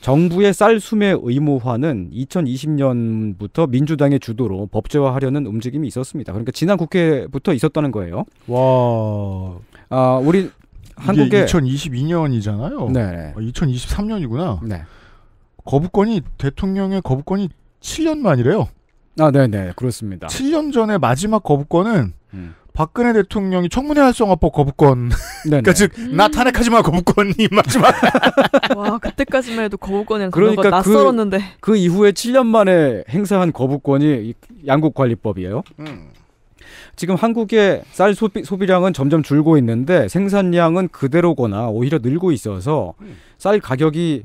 정부의 쌀 수매 의무화는 2020년부터 민주당의 주도로 법제화하려는 움직임이 있었습니다. 그러니까 지난 국회부터 있었다는 거예요. 와. 아, 우리 한국에 2022년이잖아요. 네. 2023년이구나. 아, 네. 거부권이 대통령의 거부권이 7년 만이래요. 아, 네, 네. 그렇습니다. 7년 전에 마지막 거부권은 음. 박근혜 대통령이 청문회 활성화법 거부권. <laughs> 그러니까 즉, 음. 나타내하지마 거부권이 마지막. <laughs> 와, 그때까지만 해도 거부권이랑 그러니까 그 낯설었는데. 그, 이후에 7년 만에 행사한 거부권이 양국관리법이에요. 음. 지금 한국의 쌀 소비, 소비량은 점점 줄고 있는데 생산량은 그대로거나 오히려 늘고 있어서 음. 쌀 가격이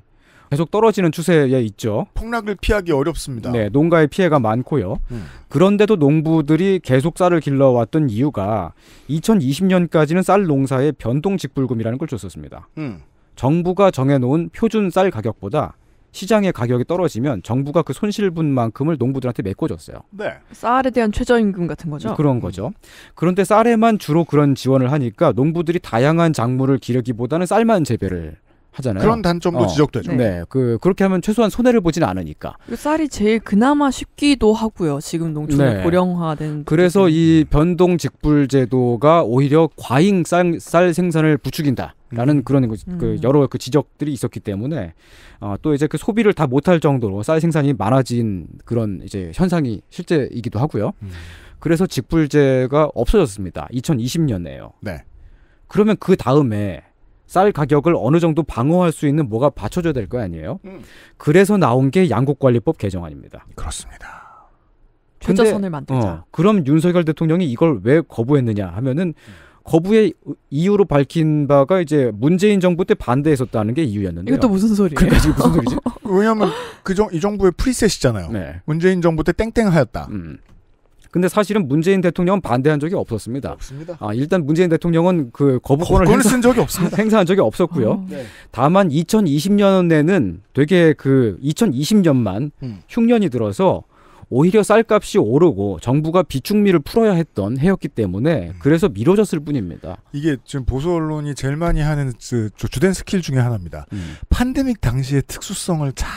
계속 떨어지는 추세에 있죠. 폭락을 피하기 어렵습니다. 네, 농가의 피해가 많고요. 음. 그런데도 농부들이 계속 쌀을 길러왔던 이유가 2020년까지는 쌀 농사의 변동 직불금이라는 걸 줬었습니다. 음. 정부가 정해놓은 표준 쌀 가격보다 시장의 가격이 떨어지면 정부가 그 손실분만큼을 농부들한테 메꿔줬어요. 네. 쌀에 대한 최저임금 같은 거죠. 그런 거죠. 그런데 쌀에만 주로 그런 지원을 하니까 농부들이 다양한 작물을 기르기보다는 쌀만 재배를 하잖아요. 그런 단점도 어. 지적되죠. 네. 네. 그 그렇게 하면 최소한 손해를 보지는 않으니까. 그 쌀이 제일 그나마 쉽기도 하고요. 지금 농촌의 네. 고령화된. 그래서 이 변동 직불 제도가 오히려 과잉 쌀, 쌀 생산을 부추긴다. 라는 음. 그런 그, 그 음. 여러 그 지적들이 있었기 때문에 어, 또 이제 그 소비를 다 못할 정도로 쌀 생산이 많아진 그런 이제 현상이 실제이기도 하고요. 음. 그래서 직불제가 없어졌습니다. 2020년에요. 네. 그러면 그 다음에 쌀 가격을 어느 정도 방어할 수 있는 뭐가 받쳐줘야 될 거 아니에요? 음. 그래서 나온 게 양곡관리법 개정안입니다. 그렇습니다. 최저선을 만들자. 어, 그럼 윤석열 대통령이 이걸 왜 거부했느냐 하면은 음. 거부의 이유로 밝힌 바가 이제 문재인 정부 때 반대했었다는 게 이유였는데 이것도 무슨 소리예요? 그러니까 지금 무슨 소리지? <laughs> 왜냐하면 그 정 이 정부의 프리셋이잖아요. 네. 문재인 정부 때 땡땡하였다. 음. 근데 사실은 문재인 대통령은 반대한 적이 없었습니다. 없습니다. 아, 일단 문재인 대통령은 그 거부권을 행사, 쓴 적이 없습니다. <laughs> 행사한 적이 없었고요. 어. 네. 다만 2020년에는 되게 그 2020년만 음. 흉년이 들어서 오히려 쌀값이 오르고 정부가 비축미를 풀어야 했던 해였기 때문에 음. 그래서 미뤄졌을 뿐입니다. 이게 지금 보수 언론이 제일 많이 하는 그 주된 스킬 중에 하나입니다. 음. 팬데믹 당시의 특수성을 자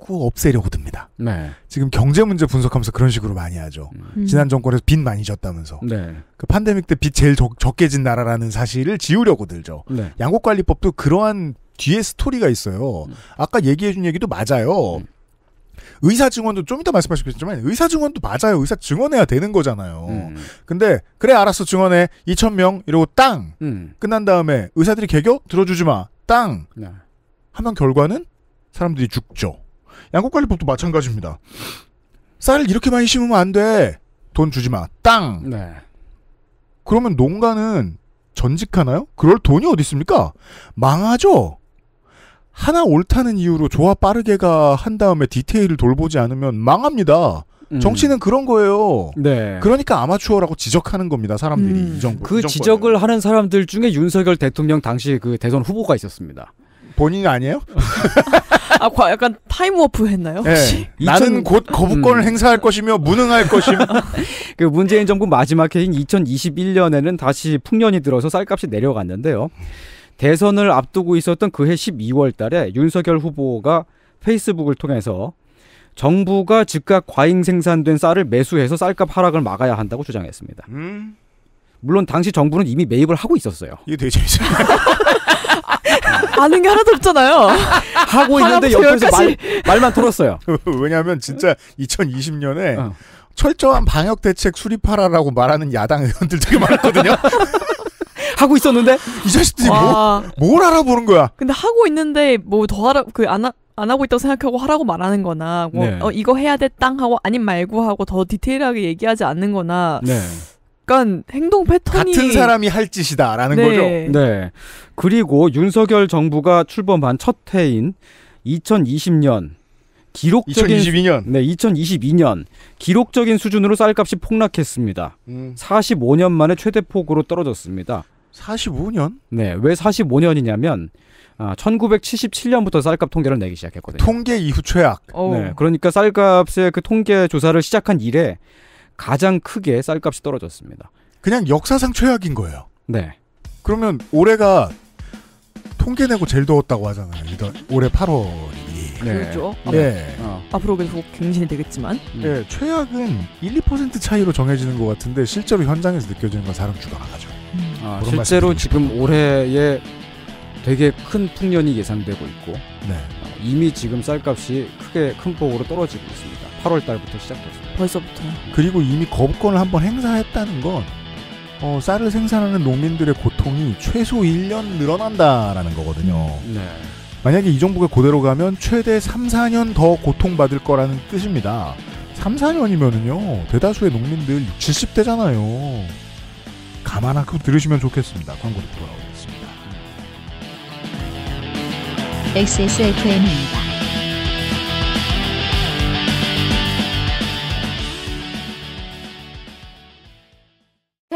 자꾸 없애려고 듭니다. 네. 지금 경제 문제 분석하면서 그런 식으로 많이 하죠. 음. 음. 지난 정권에서 빚 많이 졌다면서. 네. 그판데믹때 빚 제일 적, 적게 진 나라라는 사실을 지우려고 들죠. 네. 양국관리법도 그러한 뒤에 스토리가 있어요. 음. 아까 얘기해준 얘기도 맞아요. 음. 의사 증언도 좀 이따 말씀하시겠지만 의사 증언도 맞아요. 의사 증언해야 되는 거잖아요. 음. 근데 그래 알았어 증언해 2천 명 이러고 땅 음. 끝난 다음에 의사들이 개교 들어주지 마땅 네. 하면 결과는 사람들이 죽죠. 양국관리법도 마찬가지입니다. 쌀을 이렇게 많이 심으면 안 돼. 돈 주지 마. 땅. 네. 그러면 농가는 전직하나요? 그럴 돈이 어디 있습니까? 망하죠. 하나 옳다는 이유로 조화 빠르게가 한 다음에 디테일을 돌보지 않으면 망합니다. 음. 정치는 그런 거예요. 네. 그러니까 아마추어라고 지적하는 겁니다. 사람들이 음. 이정도그이 그 지적을 하는 사람들 중에 윤석열 대통령 당시 그 대선 후보가 있었습니다. 본인 아니에요? <laughs> 아, 과, 약간 타임워프 했나요? 네. 나는 곧 거부권을 음. 행사할 것이며 무능할 것임. <laughs> 그 문재인 정부 마지막 해인 2021년에는 다시 풍년이 들어서 쌀값이 내려갔는데요. 대선을 앞두고 있었던 그해 12월 달에 윤석열 후보가 페이스북을 통해서 정부가 즉각 과잉 생산된 쌀을 매수해서 쌀값 하락을 막아야 한다고 주장했습니다. 음. 물론 당시 정부는 이미 매입을 하고 있었어요. 이게 되게 재밌어요. 아, 아는 게 하나도 없잖아요. 하고 있는데 옆에서 말, 말만 들었어요. <laughs> 왜냐하면 진짜 2020년에 어. 철저한 방역 대책 수립하라라고 말하는 야당 의원들 되게 많았거든요. <laughs> 하고 있었는데 이 자식들이 뭐, 뭘 알아보는 거야? 근데 하고 있는데 뭐 더 하라 그안 안 하고 있다고 생각하고 하라고 말하는 거나 뭐 네. 어, 이거 해야 돼땅 하고 아님 말고 하고 더 디테일하게 얘기하지 않는 거나 네. 약간 행동 패턴이 같은 사람이 할 짓이다라는 네. 거죠. 네. 그리고 윤석열 정부가 출범한 첫 해인 2020년 기록적인 2022년 네 2022년 기록적인 수준으로 쌀값이 폭락했습니다. 음. 45년 만에 최대폭으로 떨어졌습니다. 45년? 네, 왜 45년이냐면 아, 1977년부터 쌀값 통계를 내기 시작했거든요. 통계 이후 최악. 오. 네, 그러니까 쌀값의 그 통계 조사를 시작한 이래 가장 크게 쌀값이 떨어졌습니다. 그냥 역사상 최악인 거예요. 네. 그러면 올해가 통계 내고 제일 더웠다고 하잖아요. 이번 올해 8월이. 네. 그렇죠. 네. 네. 어. 앞으로 계속 경신이 되겠지만. 음. 네, 최악은 1, 2% 차이로 정해지는 것 같은데 실제로 현장에서 느껴지는 건 사람 죽어나죠 음. 아, 실제로 지금 올해에 되게 큰 풍년이 예상되고 있고 네. 어, 이미 지금 쌀값이 크게 큰 폭으로 떨어지고 있습니다. 8월 달부터 시작됐습니다. 벌써부터. 그리고 이미 거부권을 한번 행사했다는 건 어, 쌀을 생산하는 농민들의 고통이 최소 1년 늘어난다라는 거거든요. 네. 만약에 이 정부가 그대로 가면 최대 3, 4년 더 고통받을 거라는 뜻입니다. 3, 4년이면은요, 대다수의 농민들 60, 70대잖아요. 감안하고 듣으시면 좋겠습니다. 광고 듣 돌아오겠습니다. XSFM입니다.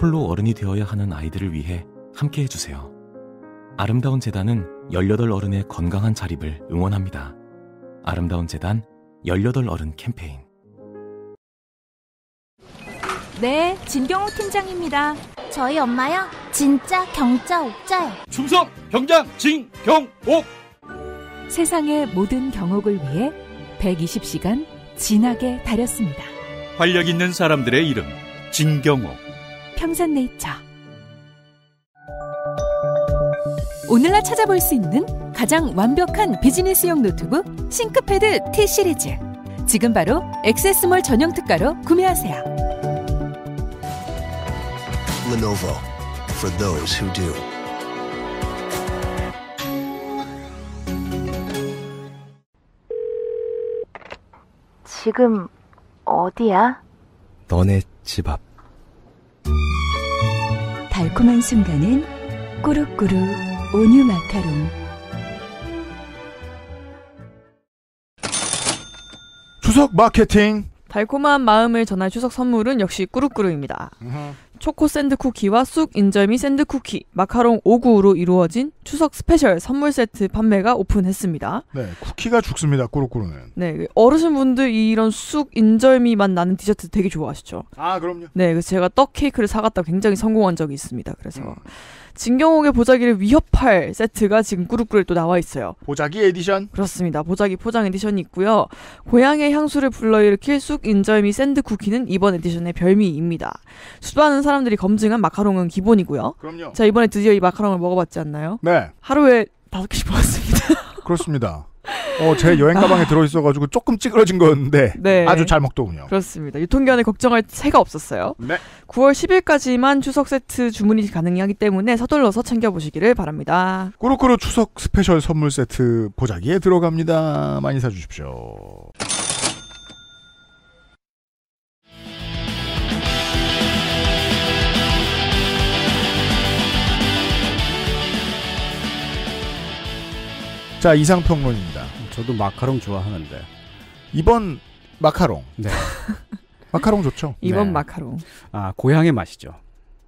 홀로 어른이 되어야 하는 아이들을 위해 함께 해주세요. 아름다운 재단은 18 어른의 건강한 자립을 응원합니다. 아름다운 재단 18 어른 캠페인. 네, 진경호 팀장입니다. 저희 엄마요? 진짜 경자 옥자요. 충성 경장 진경옥. 세상의 모든 경옥을 위해 120시간 진하게 다렸습니다. 활력 있는 사람들의 이름 진경옥. 평산네이처 오늘날 찾아볼 수 있는 가장 완벽한 비즈니스용 노트북 싱크패드 T 시리즈 지금 바로 액세스몰 전용 특가로 구매하세요. Lenovo for those who do. 지금 어디야? 너네 집 앞. 달콤한 순간은 꾸룩꾸룩 온유 마카롱. 추석 마케팅. 달콤한 마음을 전할 추석 선물은 역시 꾸룩꾸룩입니다. 초코 샌드 쿠키와 쑥 인절미 샌드 쿠키, 마카롱 5구로 이루어진 추석 스페셜 선물 세트 판매가 오픈했습니다. 네, 쿠키가 죽습니다. 꾸룩꾸룩은. 네, 어르신분들 이런 쑥 인절미 맛 나는 디저트 되게 좋아하시죠? 아, 그럼요. 네, 제가 떡 케이크를 사갔다 굉장히 성공한 적이 있습니다. 그래서 음. 진경옥의 보자기를 위협할 세트가 지금 꾸룩꾸룩 또 나와 있어요. 보자기 에디션? 그렇습니다. 보자기 포장 에디션이 있고요. 고향의 향수를 불러일으킬 쑥 인절미 샌드 쿠키는 이번 에디션의 별미입니다. 수많은 사람들이 검증한 마카롱은 기본이고요. 그럼요. 자, 이번에 드디어 이 마카롱을 먹어봤지 않나요? 네. 하루에 다섯 개씩 먹었습니다. <laughs> 그렇습니다. 어, 제 여행 가방에 들어있어가지고 조금 찌그러진 거였는데 네. 아주 잘 먹더군요. 그렇습니다. 유통기한에 걱정할 새가 없었어요. 네. 9월 10일까지만 추석 세트 주문이 가능하기 때문에 서둘러서 챙겨보시기를 바랍니다. 꾸루꾸루 추석 스페셜 선물 세트 보자기에 들어갑니다. 많이 사주십시오. 자, 이상평론입니다. 저도 마카롱 좋아하는데. 이번 마카롱. 네. <laughs> 마카롱 좋죠. 이번 네. 마카롱. 아, 고향의 맛이죠.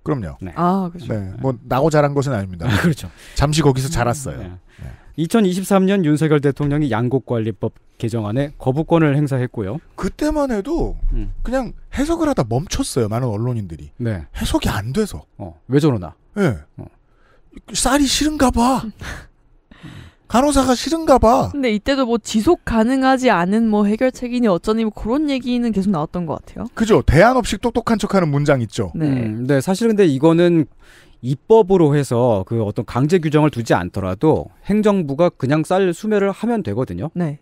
그럼요. 네. 아, 그렇죠. 네. 뭐 나고 자란 것은 아닙니다. 아, 그렇죠. 잠시 거기서 자랐어요. 네. 네. 2023년 윤석열 대통령이 양곡관리법 개정안에 거부권을 행사했고요. 그때만 해도 음. 그냥 해석을 하다 멈췄어요. 많은 언론인들이. 네. 해석이 안 돼서. 어, 왜 저러나. 예. 네. 어. 쌀이 싫은가 봐. <laughs> 간호사가 싫은가 봐. 근데 이때도 뭐 지속 가능하지 않은 뭐 해결책이니 어쩌니 뭐 그런 얘기는 계속 나왔던 것 같아요. 그죠. 대안 없이 똑똑한 척하는 문장 있죠. 네. 음, 네. 사실 근데 이거는 입법으로 해서 그 어떤 강제 규정을 두지 않더라도 행정부가 그냥 쌀 수매를 하면 되거든요. 네.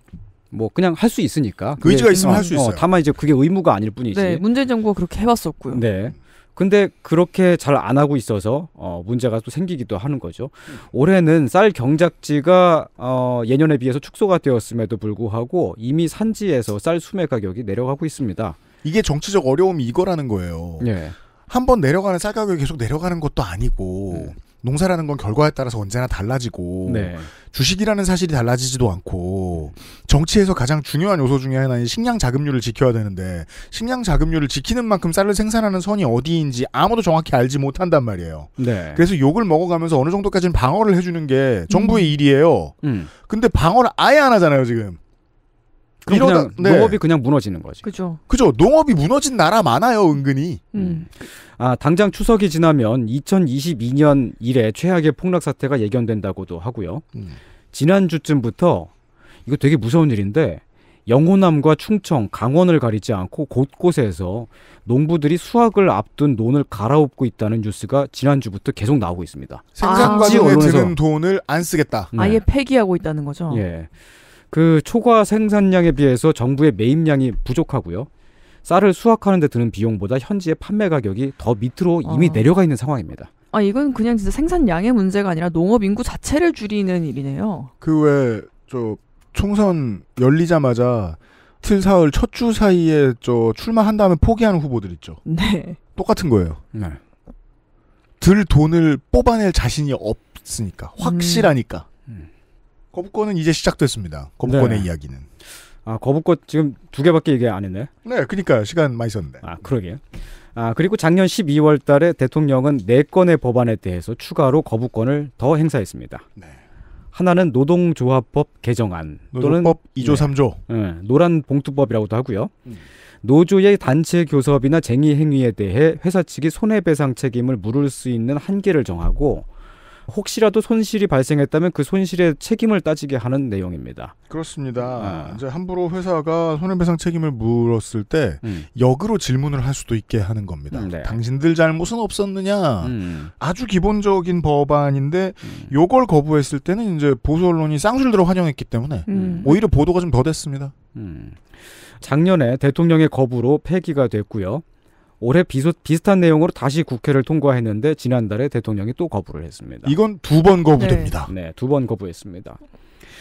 뭐 그냥 할 수 있으니까. 의지가 네. 있으면 할수 어, 있어요. 어, 다만 이제 그게 의무가 아닐 뿐이지. 네, 문재인 정부가 그렇게 해왔었고요. 네. 근데 그렇게 잘 안 하고 있어서 어, 문제가 또 생기기도 하는 거죠. 음. 올해는 쌀 경작지가 어, 예년에 비해서 축소가 되었음에도 불구하고 이미 산지에서 쌀 수매 가격이 내려가고 있습니다. 이게 정치적 어려움이 이거라는 거예요. 예. 한번 내려가는 쌀 가격이 계속 내려가는 것도 아니고 음. 농사라는 건 결과에 따라서 언제나 달라지고 네. 주식이라는 사실이 달라지지도 않고 정치에서 가장 중요한 요소 중의 하나인 식량 자급률을 지켜야 되는데 식량 자급률을 지키는 만큼 쌀을 생산하는 선이 어디인지 아무도 정확히 알지 못한단 말이에요. 네. 그래서 욕을 먹어가면서 어느 정도까지는 방어를 해주는 게 정부의 음. 일이에요. 음. 근데 방어를 아예 안 하잖아요 지금. 그럼 이러다, 그냥 네. 농업이 그냥 무너지는 거지. 그죠. 그죠. 농업이 무너진 나라 많아요, 은근히. 음. 음. 아, 당장 추석이 지나면 2022년 이래 최악의 폭락 사태가 예견된다고도 하고요. 음. 지난주쯤부터 이거 되게 무서운 일인데 영호남과 충청, 강원을 가리지 않고 곳곳에서 농부들이 수확을 앞둔 논을 갈아엎고 있다는 뉴스가 지난주부터 계속 나오고 있습니다. 생산과정에 아. 드는 돈을 안 쓰겠다. 네. 아예 폐기하고 있다는 거죠. 예. 그 초과 생산량에 비해서 정부의 매입량이 부족하고요. 쌀을 수확하는 데 드는 비용보다 현지의 판매 가격이 더 밑으로 이미 아. 내려가 있는 상황입니다. 아 이건 그냥 진짜 생산량의 문제가 아니라 농업 인구 자체를 줄이는 일이네요. 그왜저 총선 열리자마자 틀 사흘 첫 주 사이에 저 출마한 다음에 포기하는 후보들 있죠. 네. 똑같은 거예요. 네. 들 돈을 뽑아낼 자신이 없으니까 음. 확실하니까. 음. 거부권은 이제 시작됐습니다. 거부권의 네. 이야기는. 아, 거부권 지금 두 개밖에 얘기 안 했네. 네, 그니까 시간 많이 썼는데. 아, 그러게요. 아, 그리고 작년 12월 달에 대통령은 네 건의 법안에 대해서 추가로 거부권을 더 행사했습니다. 네. 하나는 노동조합법 개정안 또는 법 2조 네, 3조 네, 노란 봉투법이라고도 하고요. 음. 노조의 단체 교섭이나 쟁의 행위에 대해 회사 측이 손해배상 책임을 물을 수 있는 한계를 정하고 혹시라도 손실이 발생했다면 그 손실의 책임을 따지게 하는 내용입니다. 그렇습니다. 아. 이제 함부로 회사가 손해배상 책임을 물었을 때 음. 역으로 질문을 할 수도 있게 하는 겁니다. 음, 네. 당신들 잘못은 없었느냐? 음. 아주 기본적인 법안인데 음. 요걸 거부했을 때는 이제 보수 언론이 쌍술대로 환영했기 때문에 음. 오히려 보도가 좀 더 됐습니다. 음. 작년에 대통령의 거부로 폐기가 됐고요. 올해 비소, 비슷한 내용으로 다시 국회를 통과했는데 지난달에 대통령이 또 거부를 했습니다. 이건 두 번 거부됩니다. 네, 네두번 거부했습니다.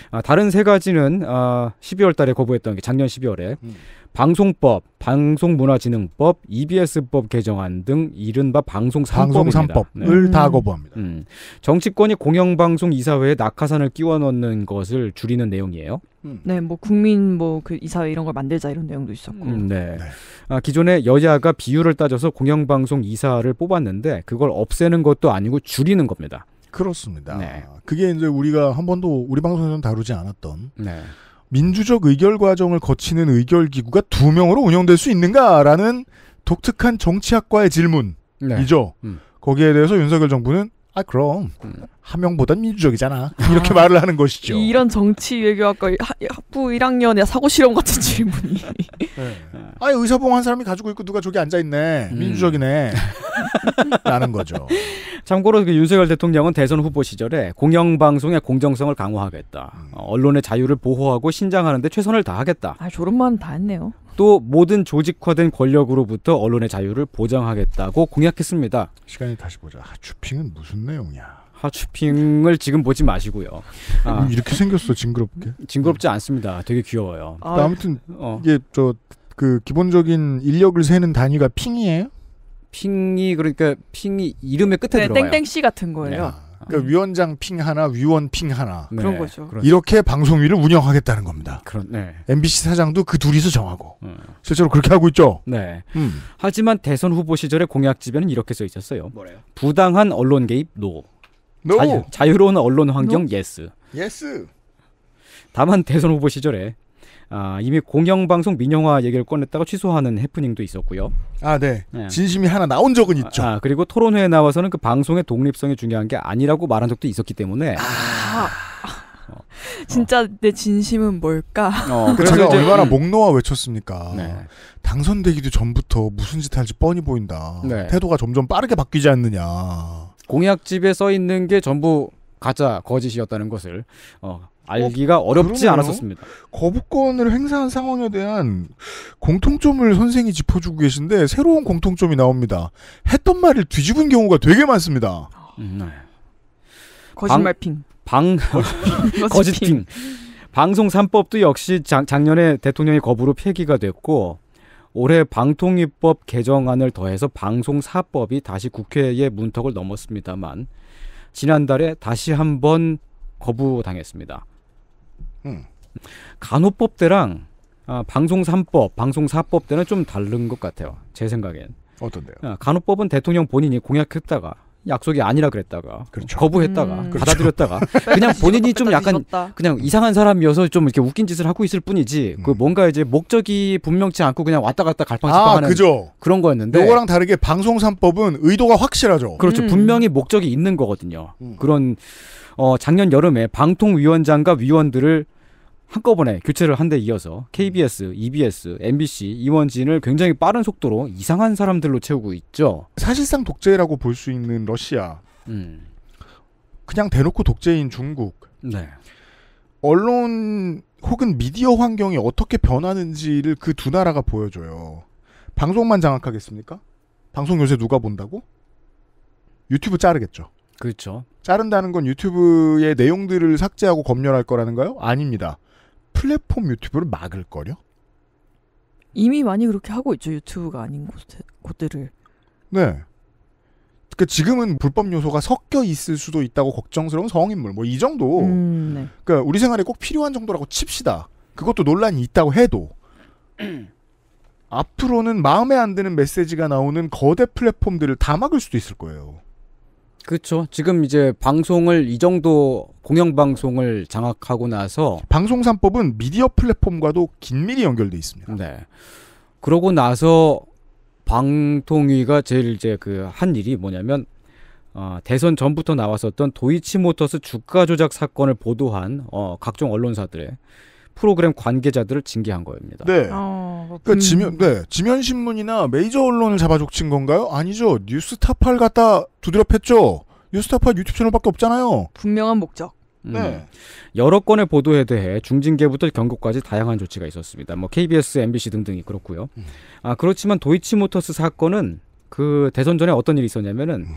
아, 다른 세 가지는 아, 12월 달에 거부했던 게 작년 12월에 음. 방송법, 방송문화진흥법, EBS법 개정안 등 이른바 방송산법법을 네. 다 거부합니다. 음. 정치권이 공영방송 이사회에 낙하산을 끼워 넣는 것을 줄이는 내용이에요. 음. 네, 뭐 국민 뭐 그 이사회 이런 걸 만들자 이런 내용도 있었고. 음, 네. 네. 아, 기존에 여야가 비율을 따져서 공영방송 이사를 뽑았는데 그걸 없애는 것도 아니고 줄이는 겁니다. 그렇습니다. 네. 그게 이제 우리가 한 번도 우리 방송에서는 다루지 않았던 네. 민주적 의결 과정을 거치는 의결 기구가 두 명으로 운영될 수 있는가라는 독특한 정치학과의 질문이죠. 네. 음. 거기에 대해서 윤석열 정부는 아 그럼 음. 함영보단 민주적이잖아. 아, 이렇게 아, 말을 하는 것이죠. 이런 정치 외교학과 학부 1학년의 사고 실험 같은 음. 질문이. 네. <laughs> 네. 아, 의사봉 한 사람이 가지고 있고 누가 저기 앉아 있네. 음. 민주적이네. <laughs> 라는 거죠. 참고로 그 윤석열 대통령은 대선 후보 시절에 공영방송의 공정성을 강화하겠다. 음. 어, 언론의 자유를 보호하고 신장하는데 최선을 다하겠다. 아, 졸론만다 했네요. 또 모든 조직화된 권력으로부터 언론의 자유를 보장하겠다고 공약했습니다. 시간이 다시 보자. 아, 주핑은 무슨 내용이야? 하츄핑을 지금 보지 마시고요. 음, 아, 이렇게 생겼어 징그럽게. 징그럽지 않습니다. 되게 귀여워요. 아, 아무튼 어. 이게 저 그 기본적인 인력을 세는 단위가 핑이에요? 핑이 그러니까 핑이 이름의 끝에 네, 들어가요. 땡땡 씨 같은 거예요. 네. 아, 그러니까 위원장 핑 하나, 위원 핑 하나. 네, 그런 거죠. 그렇죠. 이렇게 방송위를 운영하겠다는 겁니다. 그런, 네. MBC 사장도 그 둘이서 정하고. 음. 실제로 그렇게 하고 있죠. 네. 음. 하지만 대선 후보 시절의 공약 집에는 이렇게 써 있었어요. 뭐래요? 부당한 언론 개입 노. No. 자유, 로운 언론 환경 no. yes. yes. 다만 대선 후보 시절에 아, 이미 공영방송 민영화 얘기를 꺼냈다가 취소하는 해프닝도 있었고요. 아, 네. 네. 진심이 하나 나온 적은 있죠. 아, 아, 그리고 토론회에 나와서는 그 방송의 독립성이 중요한 게 아니라고 말한 적도 있었기 때문에. 아. 아. <laughs> 진짜 내 진심은 뭘까? 어, 그래서 제가 얼마나 음. 목 놓아 외쳤습니까? 네. 당선되기도 전부터 무슨 짓 할지 뻔히 보인다. 네. 태도가 점점 빠르게 바뀌지 않느냐. 공약집에 써 있는 게 전부 가짜 거짓이었다는 것을 어, 어 알기가 어, 렵지 않았었습니다. 거부권을 행사한 상황에 대한 공통점을 선생이 짚어주고 계신데 새로운 공통점이 나옵니다. 했던 말을 뒤집은 경우가 되게 많습니다. 음, 네. 거짓말핑. 방 <laughs> 거짓핑. 방송 3법도 역시 작, 작년에 대통령의 거부로 폐기가 됐고 올해 방통위법 개정안을 더해서 방송사법이 다시 국회의 문턱을 넘었습니다만 지난달에 다시 한번 거부당했습니다. 음. 간호법 때랑 아, 방송 삼법 방송 사법 때는 좀 다른 것 같아요. 제 생각엔. 어떤데요? 아, 간호법은 대통령 본인이 공약했다가 약속이 아니라 그랬다가 그렇죠. 거부했다가 음. 그렇죠. 받아들였다가 그렇죠. <laughs> 그냥 본인이 좀 약간 그냥 이상한 사람이어서 좀 이렇게 웃긴 짓을 하고 있을 뿐이지 그 음. 그 뭔가 이제 목적이 분명치 않고 그냥 왔다 갔다 갈팡질팡하는 아, 그죠. 그런 거였는데 이거랑 다르게 방송산법은 의도가 확실하죠. 그렇죠. 음. 분명히 목적이 있는 거거든요. 음. 그런 어 작년 여름에 방통위원장과 위원들을 한꺼번에 교체를 한 데 이어서 KBS, EBS, MBC 임원진을 굉장히 빠른 속도로 이상한 사람들로 채우고 있죠. 사실상 독재라고 볼 수 있는 러시아. 음. 그냥 대놓고 독재인 중국. 네. 언론 혹은 미디어 환경이 어떻게 변하는지를 그 두 나라가 보여줘요. 방송만 장악하겠습니까? 방송 요새 누가 본다고? 유튜브 자르겠죠. 그렇죠. 자른다는 건 유튜브의 내용들을 삭제하고 검열할 거라는가요? 아닙니다. 플랫폼 유튜브를 막을 거려? 이미 많이 그렇게 하고 있죠. 유튜브가 아닌 곳, 곳들을. 네. 그 지금은 불법 요소가 섞여 있을 수도 있다고 걱정스러운 성인물 뭐 이 정도. 음, 네. 그 우리 생활에 꼭 필요한 정도라고 칩시다. 그것도 논란이 있다고 해도 <clears throat> 앞으로는 마음에 안 드는 메시지가 나오는 거대 플랫폼들을 다 막을 수도 있을 거예요. 그렇죠. 지금 이제 방송을 이 정도 공영 방송을 장악하고 나서 방송 3법은 미디어 플랫폼과도 긴밀히 연결돼 있습니다. 네. 그러고 나서 방통위가 제일 이제 그 한 일이 뭐냐면 어, 대선 전부터 나왔었던 도이치모터스 주가 조작 사건을 보도한 어, 각종 언론사들의 프로그램 관계자들을 징계한 거입니다. 네. 어, 그 지면 네 지면 신문이나 메이저 언론을 잡아족친 건가요? 아니죠. 뉴스타파를 갖다 두드려 팼죠. 뉴스타파 유튜브 채널밖에 없잖아요. 분명한 목적. 네. 음. 네. 여러 건의 보도에 대해 중징계부터 경고까지 다양한 조치가 있었습니다. 뭐 KBS, MBC 등등이 그렇고요. 음. 아 그렇지만 도이치모터스 사건은 그 대선 전에 어떤 일이 있었냐면은. 음.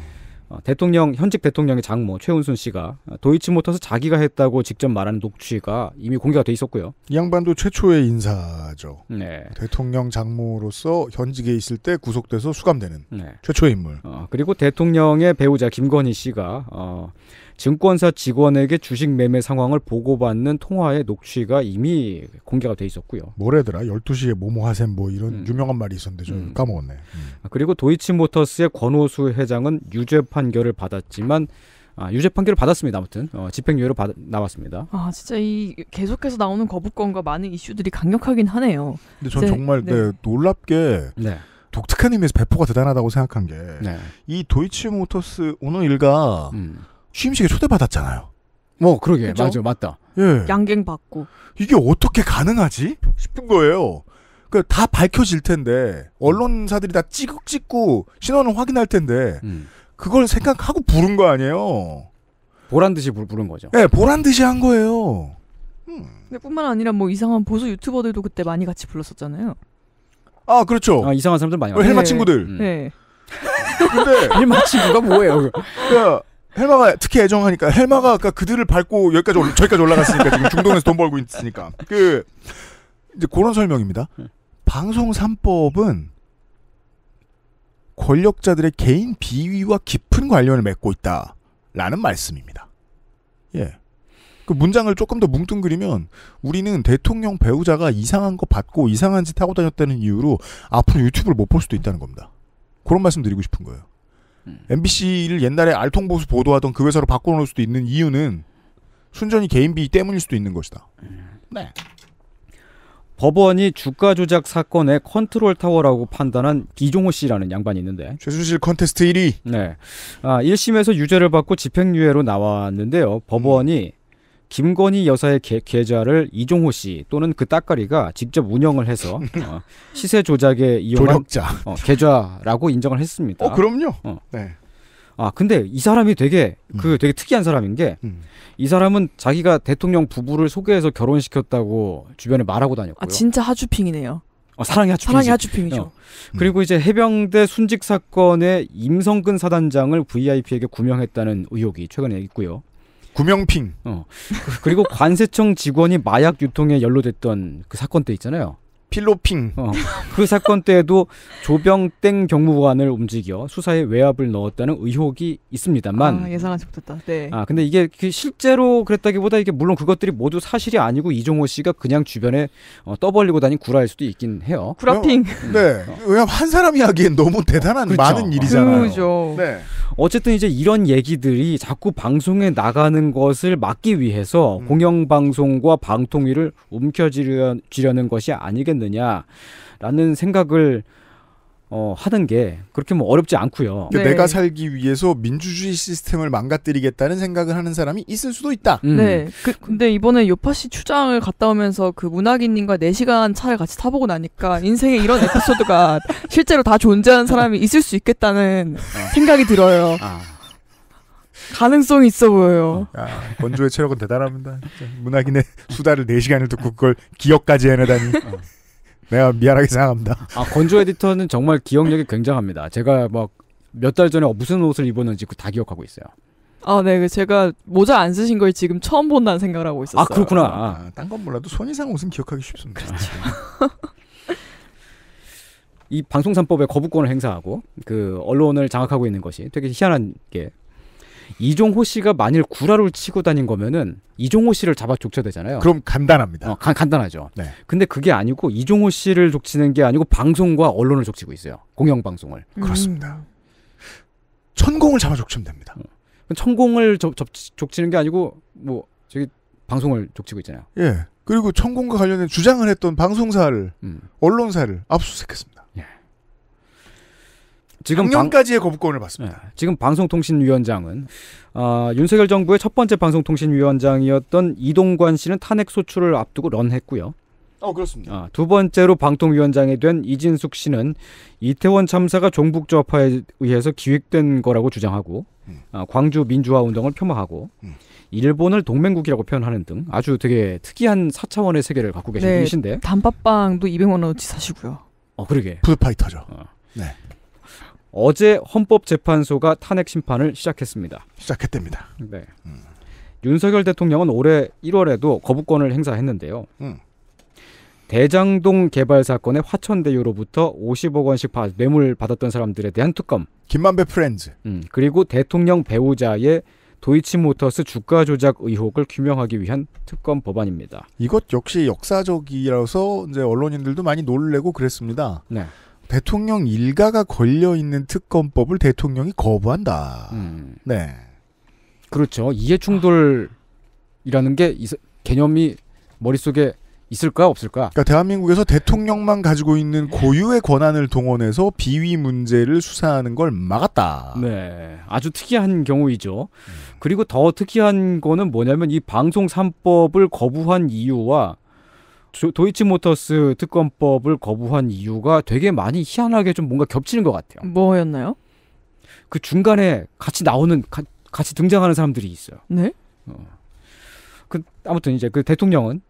어, 대통령 현직 대통령의 장모 최은순 씨가 도이치모터스 자기가 했다고 직접 말하는 녹취가 이미 공개가 돼 있었고요. 이 양반도 최초의 인사죠. 네. 대통령 장모로서 현직에 있을 때 구속돼서 수감되는 네. 최초의 인물. 어, 그리고 대통령의 배우자 김건희 씨가 어, 증권사 직원에게 주식 매매 상황을 보고받는 통화의 녹취가 이미 공개가 돼 있었고요. 뭐래더라? 12시에 뭐뭐 하셈 뭐 이런 음. 유명한 말이 있었는데 저 음. 까먹었네. 음. 아, 그리고 도이치모터스의 권호수 회장은 유죄 판결을 받았지만 아, 유죄 판결을 받았습니다. 아무튼 어, 집행유예로 받, 나왔습니다. 아 진짜 이 계속해서 나오는 거부권과 많은 이슈들이 강력하긴 하네요. 근데 전이 정말 네. 네, 놀랍게 네. 독특한 의미에서 배포가 대단하다고 생각한 게이 네. 도이치모터스 오너 일가 음. 취임식에 초대받았잖아요. 뭐 그러게 그죠? 맞아 맞다. 예. 양갱 받고. 이게 어떻게 가능하지? 싶은 거예요. 그 다 밝혀질 텐데 언론사들이 다찌 찍고 신원을 확인할 텐데 음. 그걸 생각하고 부른 거 아니에요. 보란 듯이 부, 른 거죠. 네, 보란 듯이 한 거예요. 음. 뿐만 아니라 뭐 이상한 보수 유튜버들도 그때 많이 같이 불렀었잖아요. 아, 그렇죠. 아, 이상한 사람들 많이. 그 헬마 친구들. 음. 네. 근데 <laughs> 헬마 친구가 뭐예요? 그러니까 헬마가 특히 애정하니까 헬마가 아까 그들을 밟고 여기까지 올라, 저기까지 올라갔으니까 지금 중동에서 돈 벌고 있으니까 그 이제 그런 설명입니다. 네. 방송 3법은 권력자들의 개인 비위와 깊은 관련을 맺고 있다라는 말씀입니다. 예. 그 문장을 조금 더 뭉뚱그리면 우리는 대통령 배우자가 이상한 거 받고 이상한 짓 하고 다녔다는 이유로 앞으로 유튜브를 못 볼 수도 있다는 겁니다. 그런 말씀 드리고 싶은 거예요. MBC를 옛날에 알통보수 보도하던 그 회사로 바꿔놓을 수도 있는 이유는 순전히 개인비 때문일 수도 있는 것이다. 네. 법원이 주가 조작 사건의 컨트롤 타워라고 판단한 이종호 씨라는 양반이 있는데 최순실 컨테스트 1위. 네. 아, 1심에서 유죄를 받고 집행유예로 나왔는데요. 법원이 음. 김건희 여사의 계, 계좌를 이종호 씨 또는 그 따까리가 직접 운영을 해서 <laughs> 어, 시세 조작에 이용한 어, 계좌라고 인정을 했습니다. 어, 그럼요. 어. 네. 아 근데 이 사람이 되게 음. 그 음. 되게 특이한 사람인 게이 음. 사람은 자기가 대통령 부부를 소개해서 결혼시켰다고 주변에 말하고 다녔고요. 아 진짜 하주핑이네요. 어, 사랑의 하주핑. 사랑의 하주핑이죠. 어. 음. 그리고 이제 해병대 순직 사건의 임성근 사단장을 VIP에게 구명했다는 의혹이 최근에 있고요. 구명핑. 어. 그리고 관세청 직원이 마약 유통에 연루됐던 그 사건 때 있잖아요. 필로핑. 어. 그 사건 때에도 조병땡 경무관을 움직여 수사에 외압을 넣었다는 의혹이 있습니다만. 아, 예상하지 못했다. 네. 아, 근데 이게 그 실제로 그랬다기보다 이게 물론 그것들이 모두 사실이 아니고 이종호 씨가 그냥 주변에 어, 떠벌리고 다닌 구라일 수도 있긴 해요. 구라핑. 어, 네. 어. 왜냐면 한 사람이 하기엔 너무 대단한 그렇죠. 많은 일이잖아요. 그죠. 네. 어쨌든 이제 이런 얘기들이 자꾸 방송에 나가는 것을 막기 위해서 음. 공영방송과 방통위를 움켜쥐려는 것이 아니겠는가. 있느냐라는 생각을 어, 하는 게 그렇게 뭐 어렵지 않고요. 그러니까 네. 내가 살기 위해서 민주주의 시스템을 망가뜨리겠다는 생각을 하는 사람이 있을 수도 있다. 음. 네. 음. 그, 근데 이번에 요파 씨 출장을 갔다 오면서 그 문학인님과 4시간 차를 같이 타보고 나니까 인생에 이런 에피소드가 <laughs> 실제로 다 존재하는 사람이 있을 수 있겠다는 아. 생각이 들어요. 아. 가능성이 있어 보여요. 야, 아, 건조의 체력은 대단합니다. 문학인의 수다를 4시간을 듣고 그걸 기억까지 해내다니. 어. 내가 미안하게 생각합니다. 아, 건조 에디터는 정말 기억력이 굉장합니다. 제가 막 몇 달 전에 무슨 옷을 입었는지 다 기억하고 있어요. 아, 네. 그 제가 모자 안 쓰신 걸 지금 처음 본다는 생각을 하고 있었어요. 아, 그렇구나. 아, 딴건 몰라도 손이상 옷은 기억하기 쉽습니다. 그렇죠. 이 방송산법에 거부권을 행사하고 그 언론을 장악하고 있는 것이 되게 희한한 게 이종호 씨가 만일 구라를 치고 다닌 거면은 이종호 씨를 잡아 족쳐대잖아요. 그럼 간단합니다. 어, 간, 단하죠 네. 근데 그게 아니고 이종호 씨를 족치는 게 아니고 방송과 언론을 족치고 있어요. 공영방송을. 음. 그렇습니다. 천공을 잡아 족치면 됩니다. 어. 천공을 접, 접, 족치는 게 아니고 뭐 저기 방송을 족치고 있잖아요. 예. 그리고 천공과 관련된 주장을 했던 방송사를 음. 언론사를 압수수색했습니다. 예. 지금 작년까지의 거부권을 받습니다. 네, 지금 방송통신위원장은 어, 윤석열 정부의 첫 번째 방송통신위원장이었던 이동관 씨는 탄핵 소추를 앞두고 런했고요. 어 그렇습니다. 어, 두 번째로 방통위원장이 된 이진숙 씨는 이태원 참사가 종북 좌파에 의해서 기획된 거라고 주장하고 음. 어, 광주 민주화 운동을 폄하하고 음. 일본을 동맹국이라고 표현하는 등 아주 되게 특이한 사차원의 세계를 갖고 계신 네, 분이신데 단팥빵도 200만 원어치 사시고요. 어 그러게. 풀파이터죠. 어. 네. 어제 헌법재판소가 탄핵 심판을 시작했습니다. 시작했답니다. 네. 음. 윤석열 대통령은 올해 1월에도 거부권을 행사했는데요. 음. 대장동 개발 사건의 화천대유로부터 50억 원씩 받, 뇌물 받았던 사람들에 대한 특검. 김만배 프렌즈. 음, 그리고 대통령 배우자의 도이치모터스 주가 조작 의혹을 규명하기 위한 특검 법안입니다. 이것 역시 역사적이라서 이제 언론인들도 많이 놀래고 그랬습니다. 네. 대통령 일가가 걸려 있는 특검법을 대통령이 거부한다. 음. 네. 그렇죠. 이해 충돌이라는 게 개념이 머릿속에 있을까 없을까? 그러니까 대한민국에서 대통령만 가지고 있는 고유의 권한을 동원해서 비위 문제를 수사하는 걸 막았다. 네. 아주 특이한 경우이죠. 음. 그리고 더 특이한 거는 뭐냐면 이 방송 3법을 거부한 이유와 도이치모터스 특검법을 거부한 이유가 되게 많이 희한하게 좀 뭔가 겹치는 것 같아요. 뭐였나요? 그 중간에 같이 나오는 가, 같이 등장하는 사람들이 있어요. 네. 어. 그 아무튼 이제 그 대통령은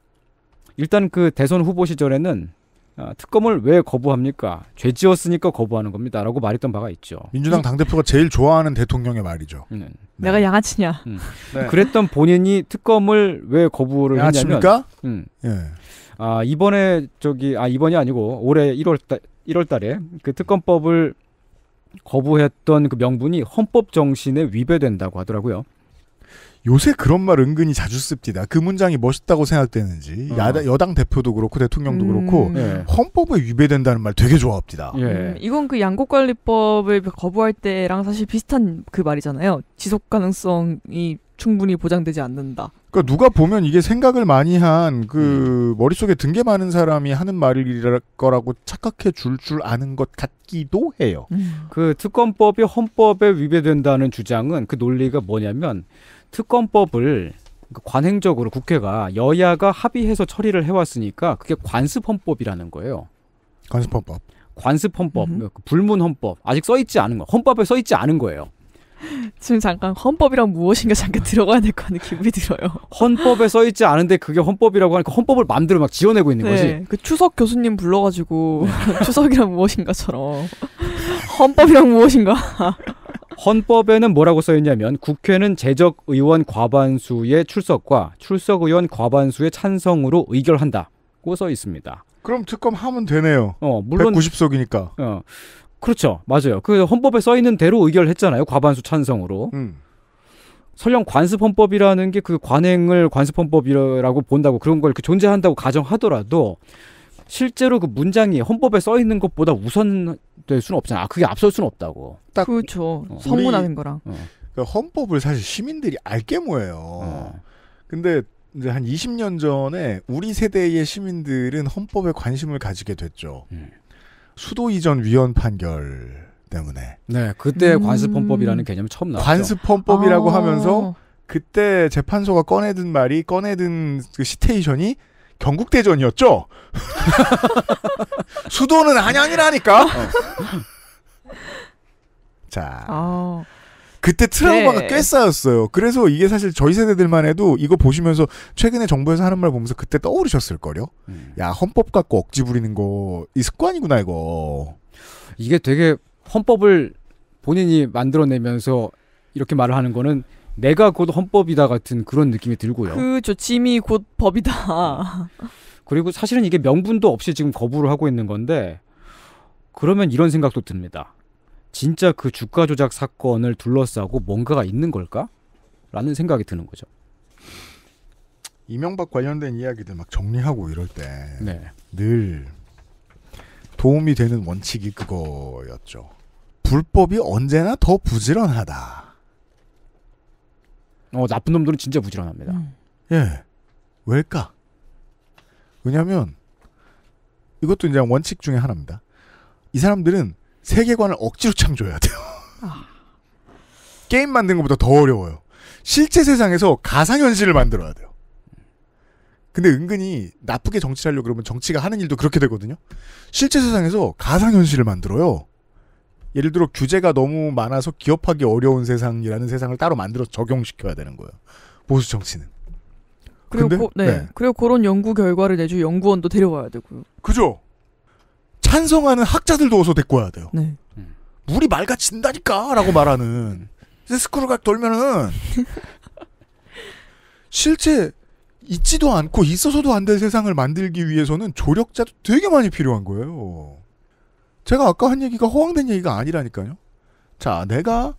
일단 그 대선 후보 시절에는 아, 특검을 왜 거부합니까? 죄 지었으니까 거부하는 겁니다라고 말했던 바가 있죠. 민주당 당 대표가 제일 좋아하는 대통령의 말이죠. 음. 네. 내가 양아치냐? 음. 네. 그랬던 본인이 특검을 왜 거부를 양아치입니까? 했냐면, 음. 예. 아, 이번에 저기 아 이번이 아니고 올해 1월 달 1월 달에 그 특검법을 거부했던 그 명분이 헌법 정신에 위배된다고 하더라고요. 요새 그런 말 은근히 자주 씁니다. 그 문장이 멋있다고 생각되는지 어. 야당, 여당 대표도 그렇고 대통령도 음. 그렇고 네. 예. 헌법에 위배된다는 말 되게 좋아합니다. 예. 음, 이건 그 양곡관리법을 거부할 때랑 사실 비슷한 그 말이잖아요. 지속 가능성이 충분히 보장되지 않는다. 그러니까 누가 보면 이게 생각을 많이 한그 음. 머릿속에 든 게 많은 사람이 하는 말일 거라고 착각해 줄줄 줄 아는 것 같기도 해요. 음. 그 특검법이 헌법에 위배된다는 주장은 그 논리가 뭐냐면 특검법을 그 관행적으로 국회가 여야가 합의해서 처리를 해왔으니까 그게 관습헌법이라는 거예요. 관습헌법. 관습헌법, 음. 그 불문헌법 아직 써 있지 않은 거, 헌법에 써 있지 않은 거예요. 지금 잠깐 헌법이란 무엇인가 잠깐 들어가야 될거 하는 기분이 들어요. 헌법에 써 있지 않은데 그게 헌법이라고 하니까 헌법을 마음대막 지어내고 있는 네, 거지. 그 추석 교수님 불러가지고 네. <laughs> 추석이란 무엇인가처럼 헌법이란 무엇인가. 헌법에는 뭐라고 써 있냐면 국회는 재적 의원 과반수의 출석과 출석 의원 과반수의 찬성으로 의결한다고 써 있습니다. 그럼 특검 하면 되네요. 어, 물론 190석이니까. 어. 그렇죠. 맞아요. 그 헌법에 써 있는 대로 의결 했잖아요. 과반수 찬성으로. 음. 설령 관습헌법이라는 게 그 관행을 관습헌법이라고 본다고 그런 걸그 존재한다고 가정하더라도 실제로 그 문장이 헌법에 써 있는 것보다 우선될 수는 없잖아. 아, 그게 앞설 수는 없다고. 딱 그렇죠. 어. 성문하는 거랑. 어. 그 헌법을 사실 시민들이 알게 뭐예요. 어. 근데 이제 한 20년 전에 우리 세대의 시민들은 헌법에 관심을 가지게 됐죠. 음. 수도 이전 위헌 판결 때문에. 네, 그때 음. 관습헌법이라는 개념이 처음 나왔죠. 관습헌법이라고 아. 하면서 그때 재판소가 꺼내든 말이 꺼내든 그 시테이션이 경국대전이었죠. <laughs> 수도는 안양이라니까. 어. 자. 아. 그때 트라우마가 네. 꽤 쌓였어요. 그래서 이게 사실 저희 세대들만 해도 이거 보시면서 최근에 정부에서 하는 말 보면서 그때 떠오르셨을 거요. 음. 야 헌법 갖고 억지 부리는 거 이 습관이구나 이거. 이게 되게 헌법을 본인이 만들어내면서 이렇게 말을 하는 거는 내가 곧 헌법이다 같은 그런 느낌이 들고요. 그저 짐이 곧 법이다. <laughs> 그리고 사실은 이게 명분도 없이 지금 거부를 하고 있는 건데 그러면 이런 생각도 듭니다. 진짜 그 주가 조작 사건을 둘러싸고 뭔가가 있는 걸까? 라는 생각이 드는 거죠. 이명박 관련된 이야기들 막 정리하고 이럴 때늘 네. 도움이 되는 원칙이 그거였죠. 불법이 언제나 더 부지런하다. 어 나쁜 놈들은 진짜 부지런합니다. 음. 예, 왜일까? 왜냐면 이것도 이제 원칙 중에 하나입니다. 이 사람들은 세계관을 억지로 창조해야 돼요. 아. 게임 만든 것보다 더 어려워요. 실제 세상에서 가상현실을 만들어야 돼요. 근데 은근히 나쁘게 정치를 하려고 그러면 정치가 하는 일도 그렇게 되거든요. 실제 세상에서 가상현실을 만들어요. 예를 들어 규제가 너무 많아서 기업하기 어려운 세상이라는 세상을 따로 만들어 적용시켜야 되는 거예요. 보수 정치는. 그리고 근데, 고, 네. 네. 그리고 그런 연구 결과를 내주 연구원도 데려와야 되고요. 그죠. 찬성하는 학자들도 어서 데리고 와야 돼요. 네. 물이 맑아진다니까! 라고 네. 말하는. 스크루각 돌면은, 실제 있지도 않고 있어서도 안 될 세상을 만들기 위해서는 조력자도 되게 많이 필요한 거예요. 제가 아까 한 얘기가 허황된 얘기가 아니라니까요. 자, 내가,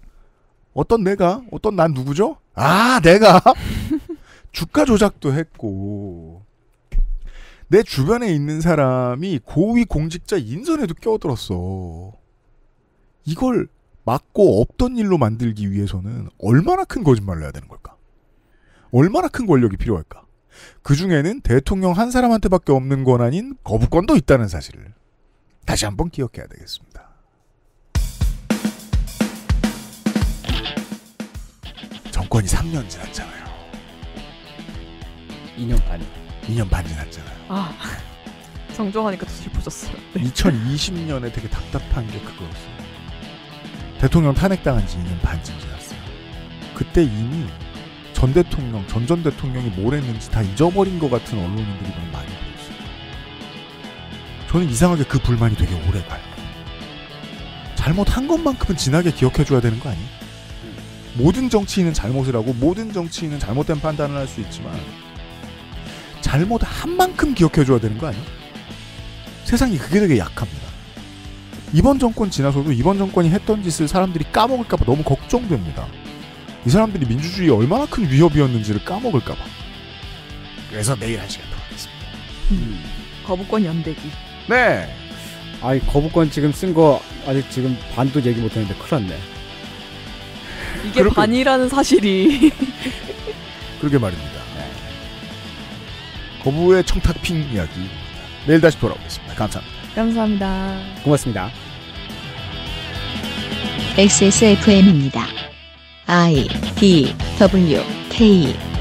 어떤 내가, 어떤 난 누구죠? 아, 내가! <laughs> 주가 조작도 했고, 내 주변에 있는 사람이 고위 공직자 인선에도 끼어들었어. 이걸 막고 없던 일로 만들기 위해서는 얼마나 큰 거짓말을 해야 되는 걸까? 얼마나 큰 권력이 필요할까? 그 중에는 대통령 한 사람한테밖에 없는 권한인 거부권도 있다는 사실을 다시 한번 기억해야 되겠습니다. 정권이 3년 지났잖아요. 2년 반. 2년 반지 났잖아요. 아, 정정하니까 더 슬퍼졌어요. 네. 2020년에 되게 답답한 게 그거였어요. 대통령 탄핵당한 지 2년 반쯤 지났어요. 그때 이미 전 대통령, 전 전 대통령이 뭘 했는지 다 잊어버린 것 같은 언론인들이 너무 많이 보였어요. 저는 이상하게 그 불만이 되게 오래 가요. 잘못한 것만큼은 진하게 기억해줘야 되는 거 아니에요? 음. 모든 정치인은 잘못을 하고 모든 정치인은 잘못된 판단을 할 수 있지만 잘못한 만큼 기억해줘야 되는 거 아니야? 세상이 그게 되게 약합니다. 이번 정권 지나서도 이번 정권이 했던 짓을 사람들이 까먹을까봐 너무 걱정됩니다. 이 사람들이 민주주의에 얼마나 큰 위협이었는지를 까먹을까봐. 그래서 내일 한 시간 더 하겠습니다. 음, 거부권 연대기. 네. 아이 거부권 지금 쓴 거 아직 지금 반도 얘기 못했는데 큰일 났네. 이게 그렇게, 반이라는 사실이. 그러게 말입니다. 거부의 청탁핑 이야기 내일 다시 돌아오겠습니다. 감사합니다. 감사합니다. 고맙습니다. XSFM입니다. I D W K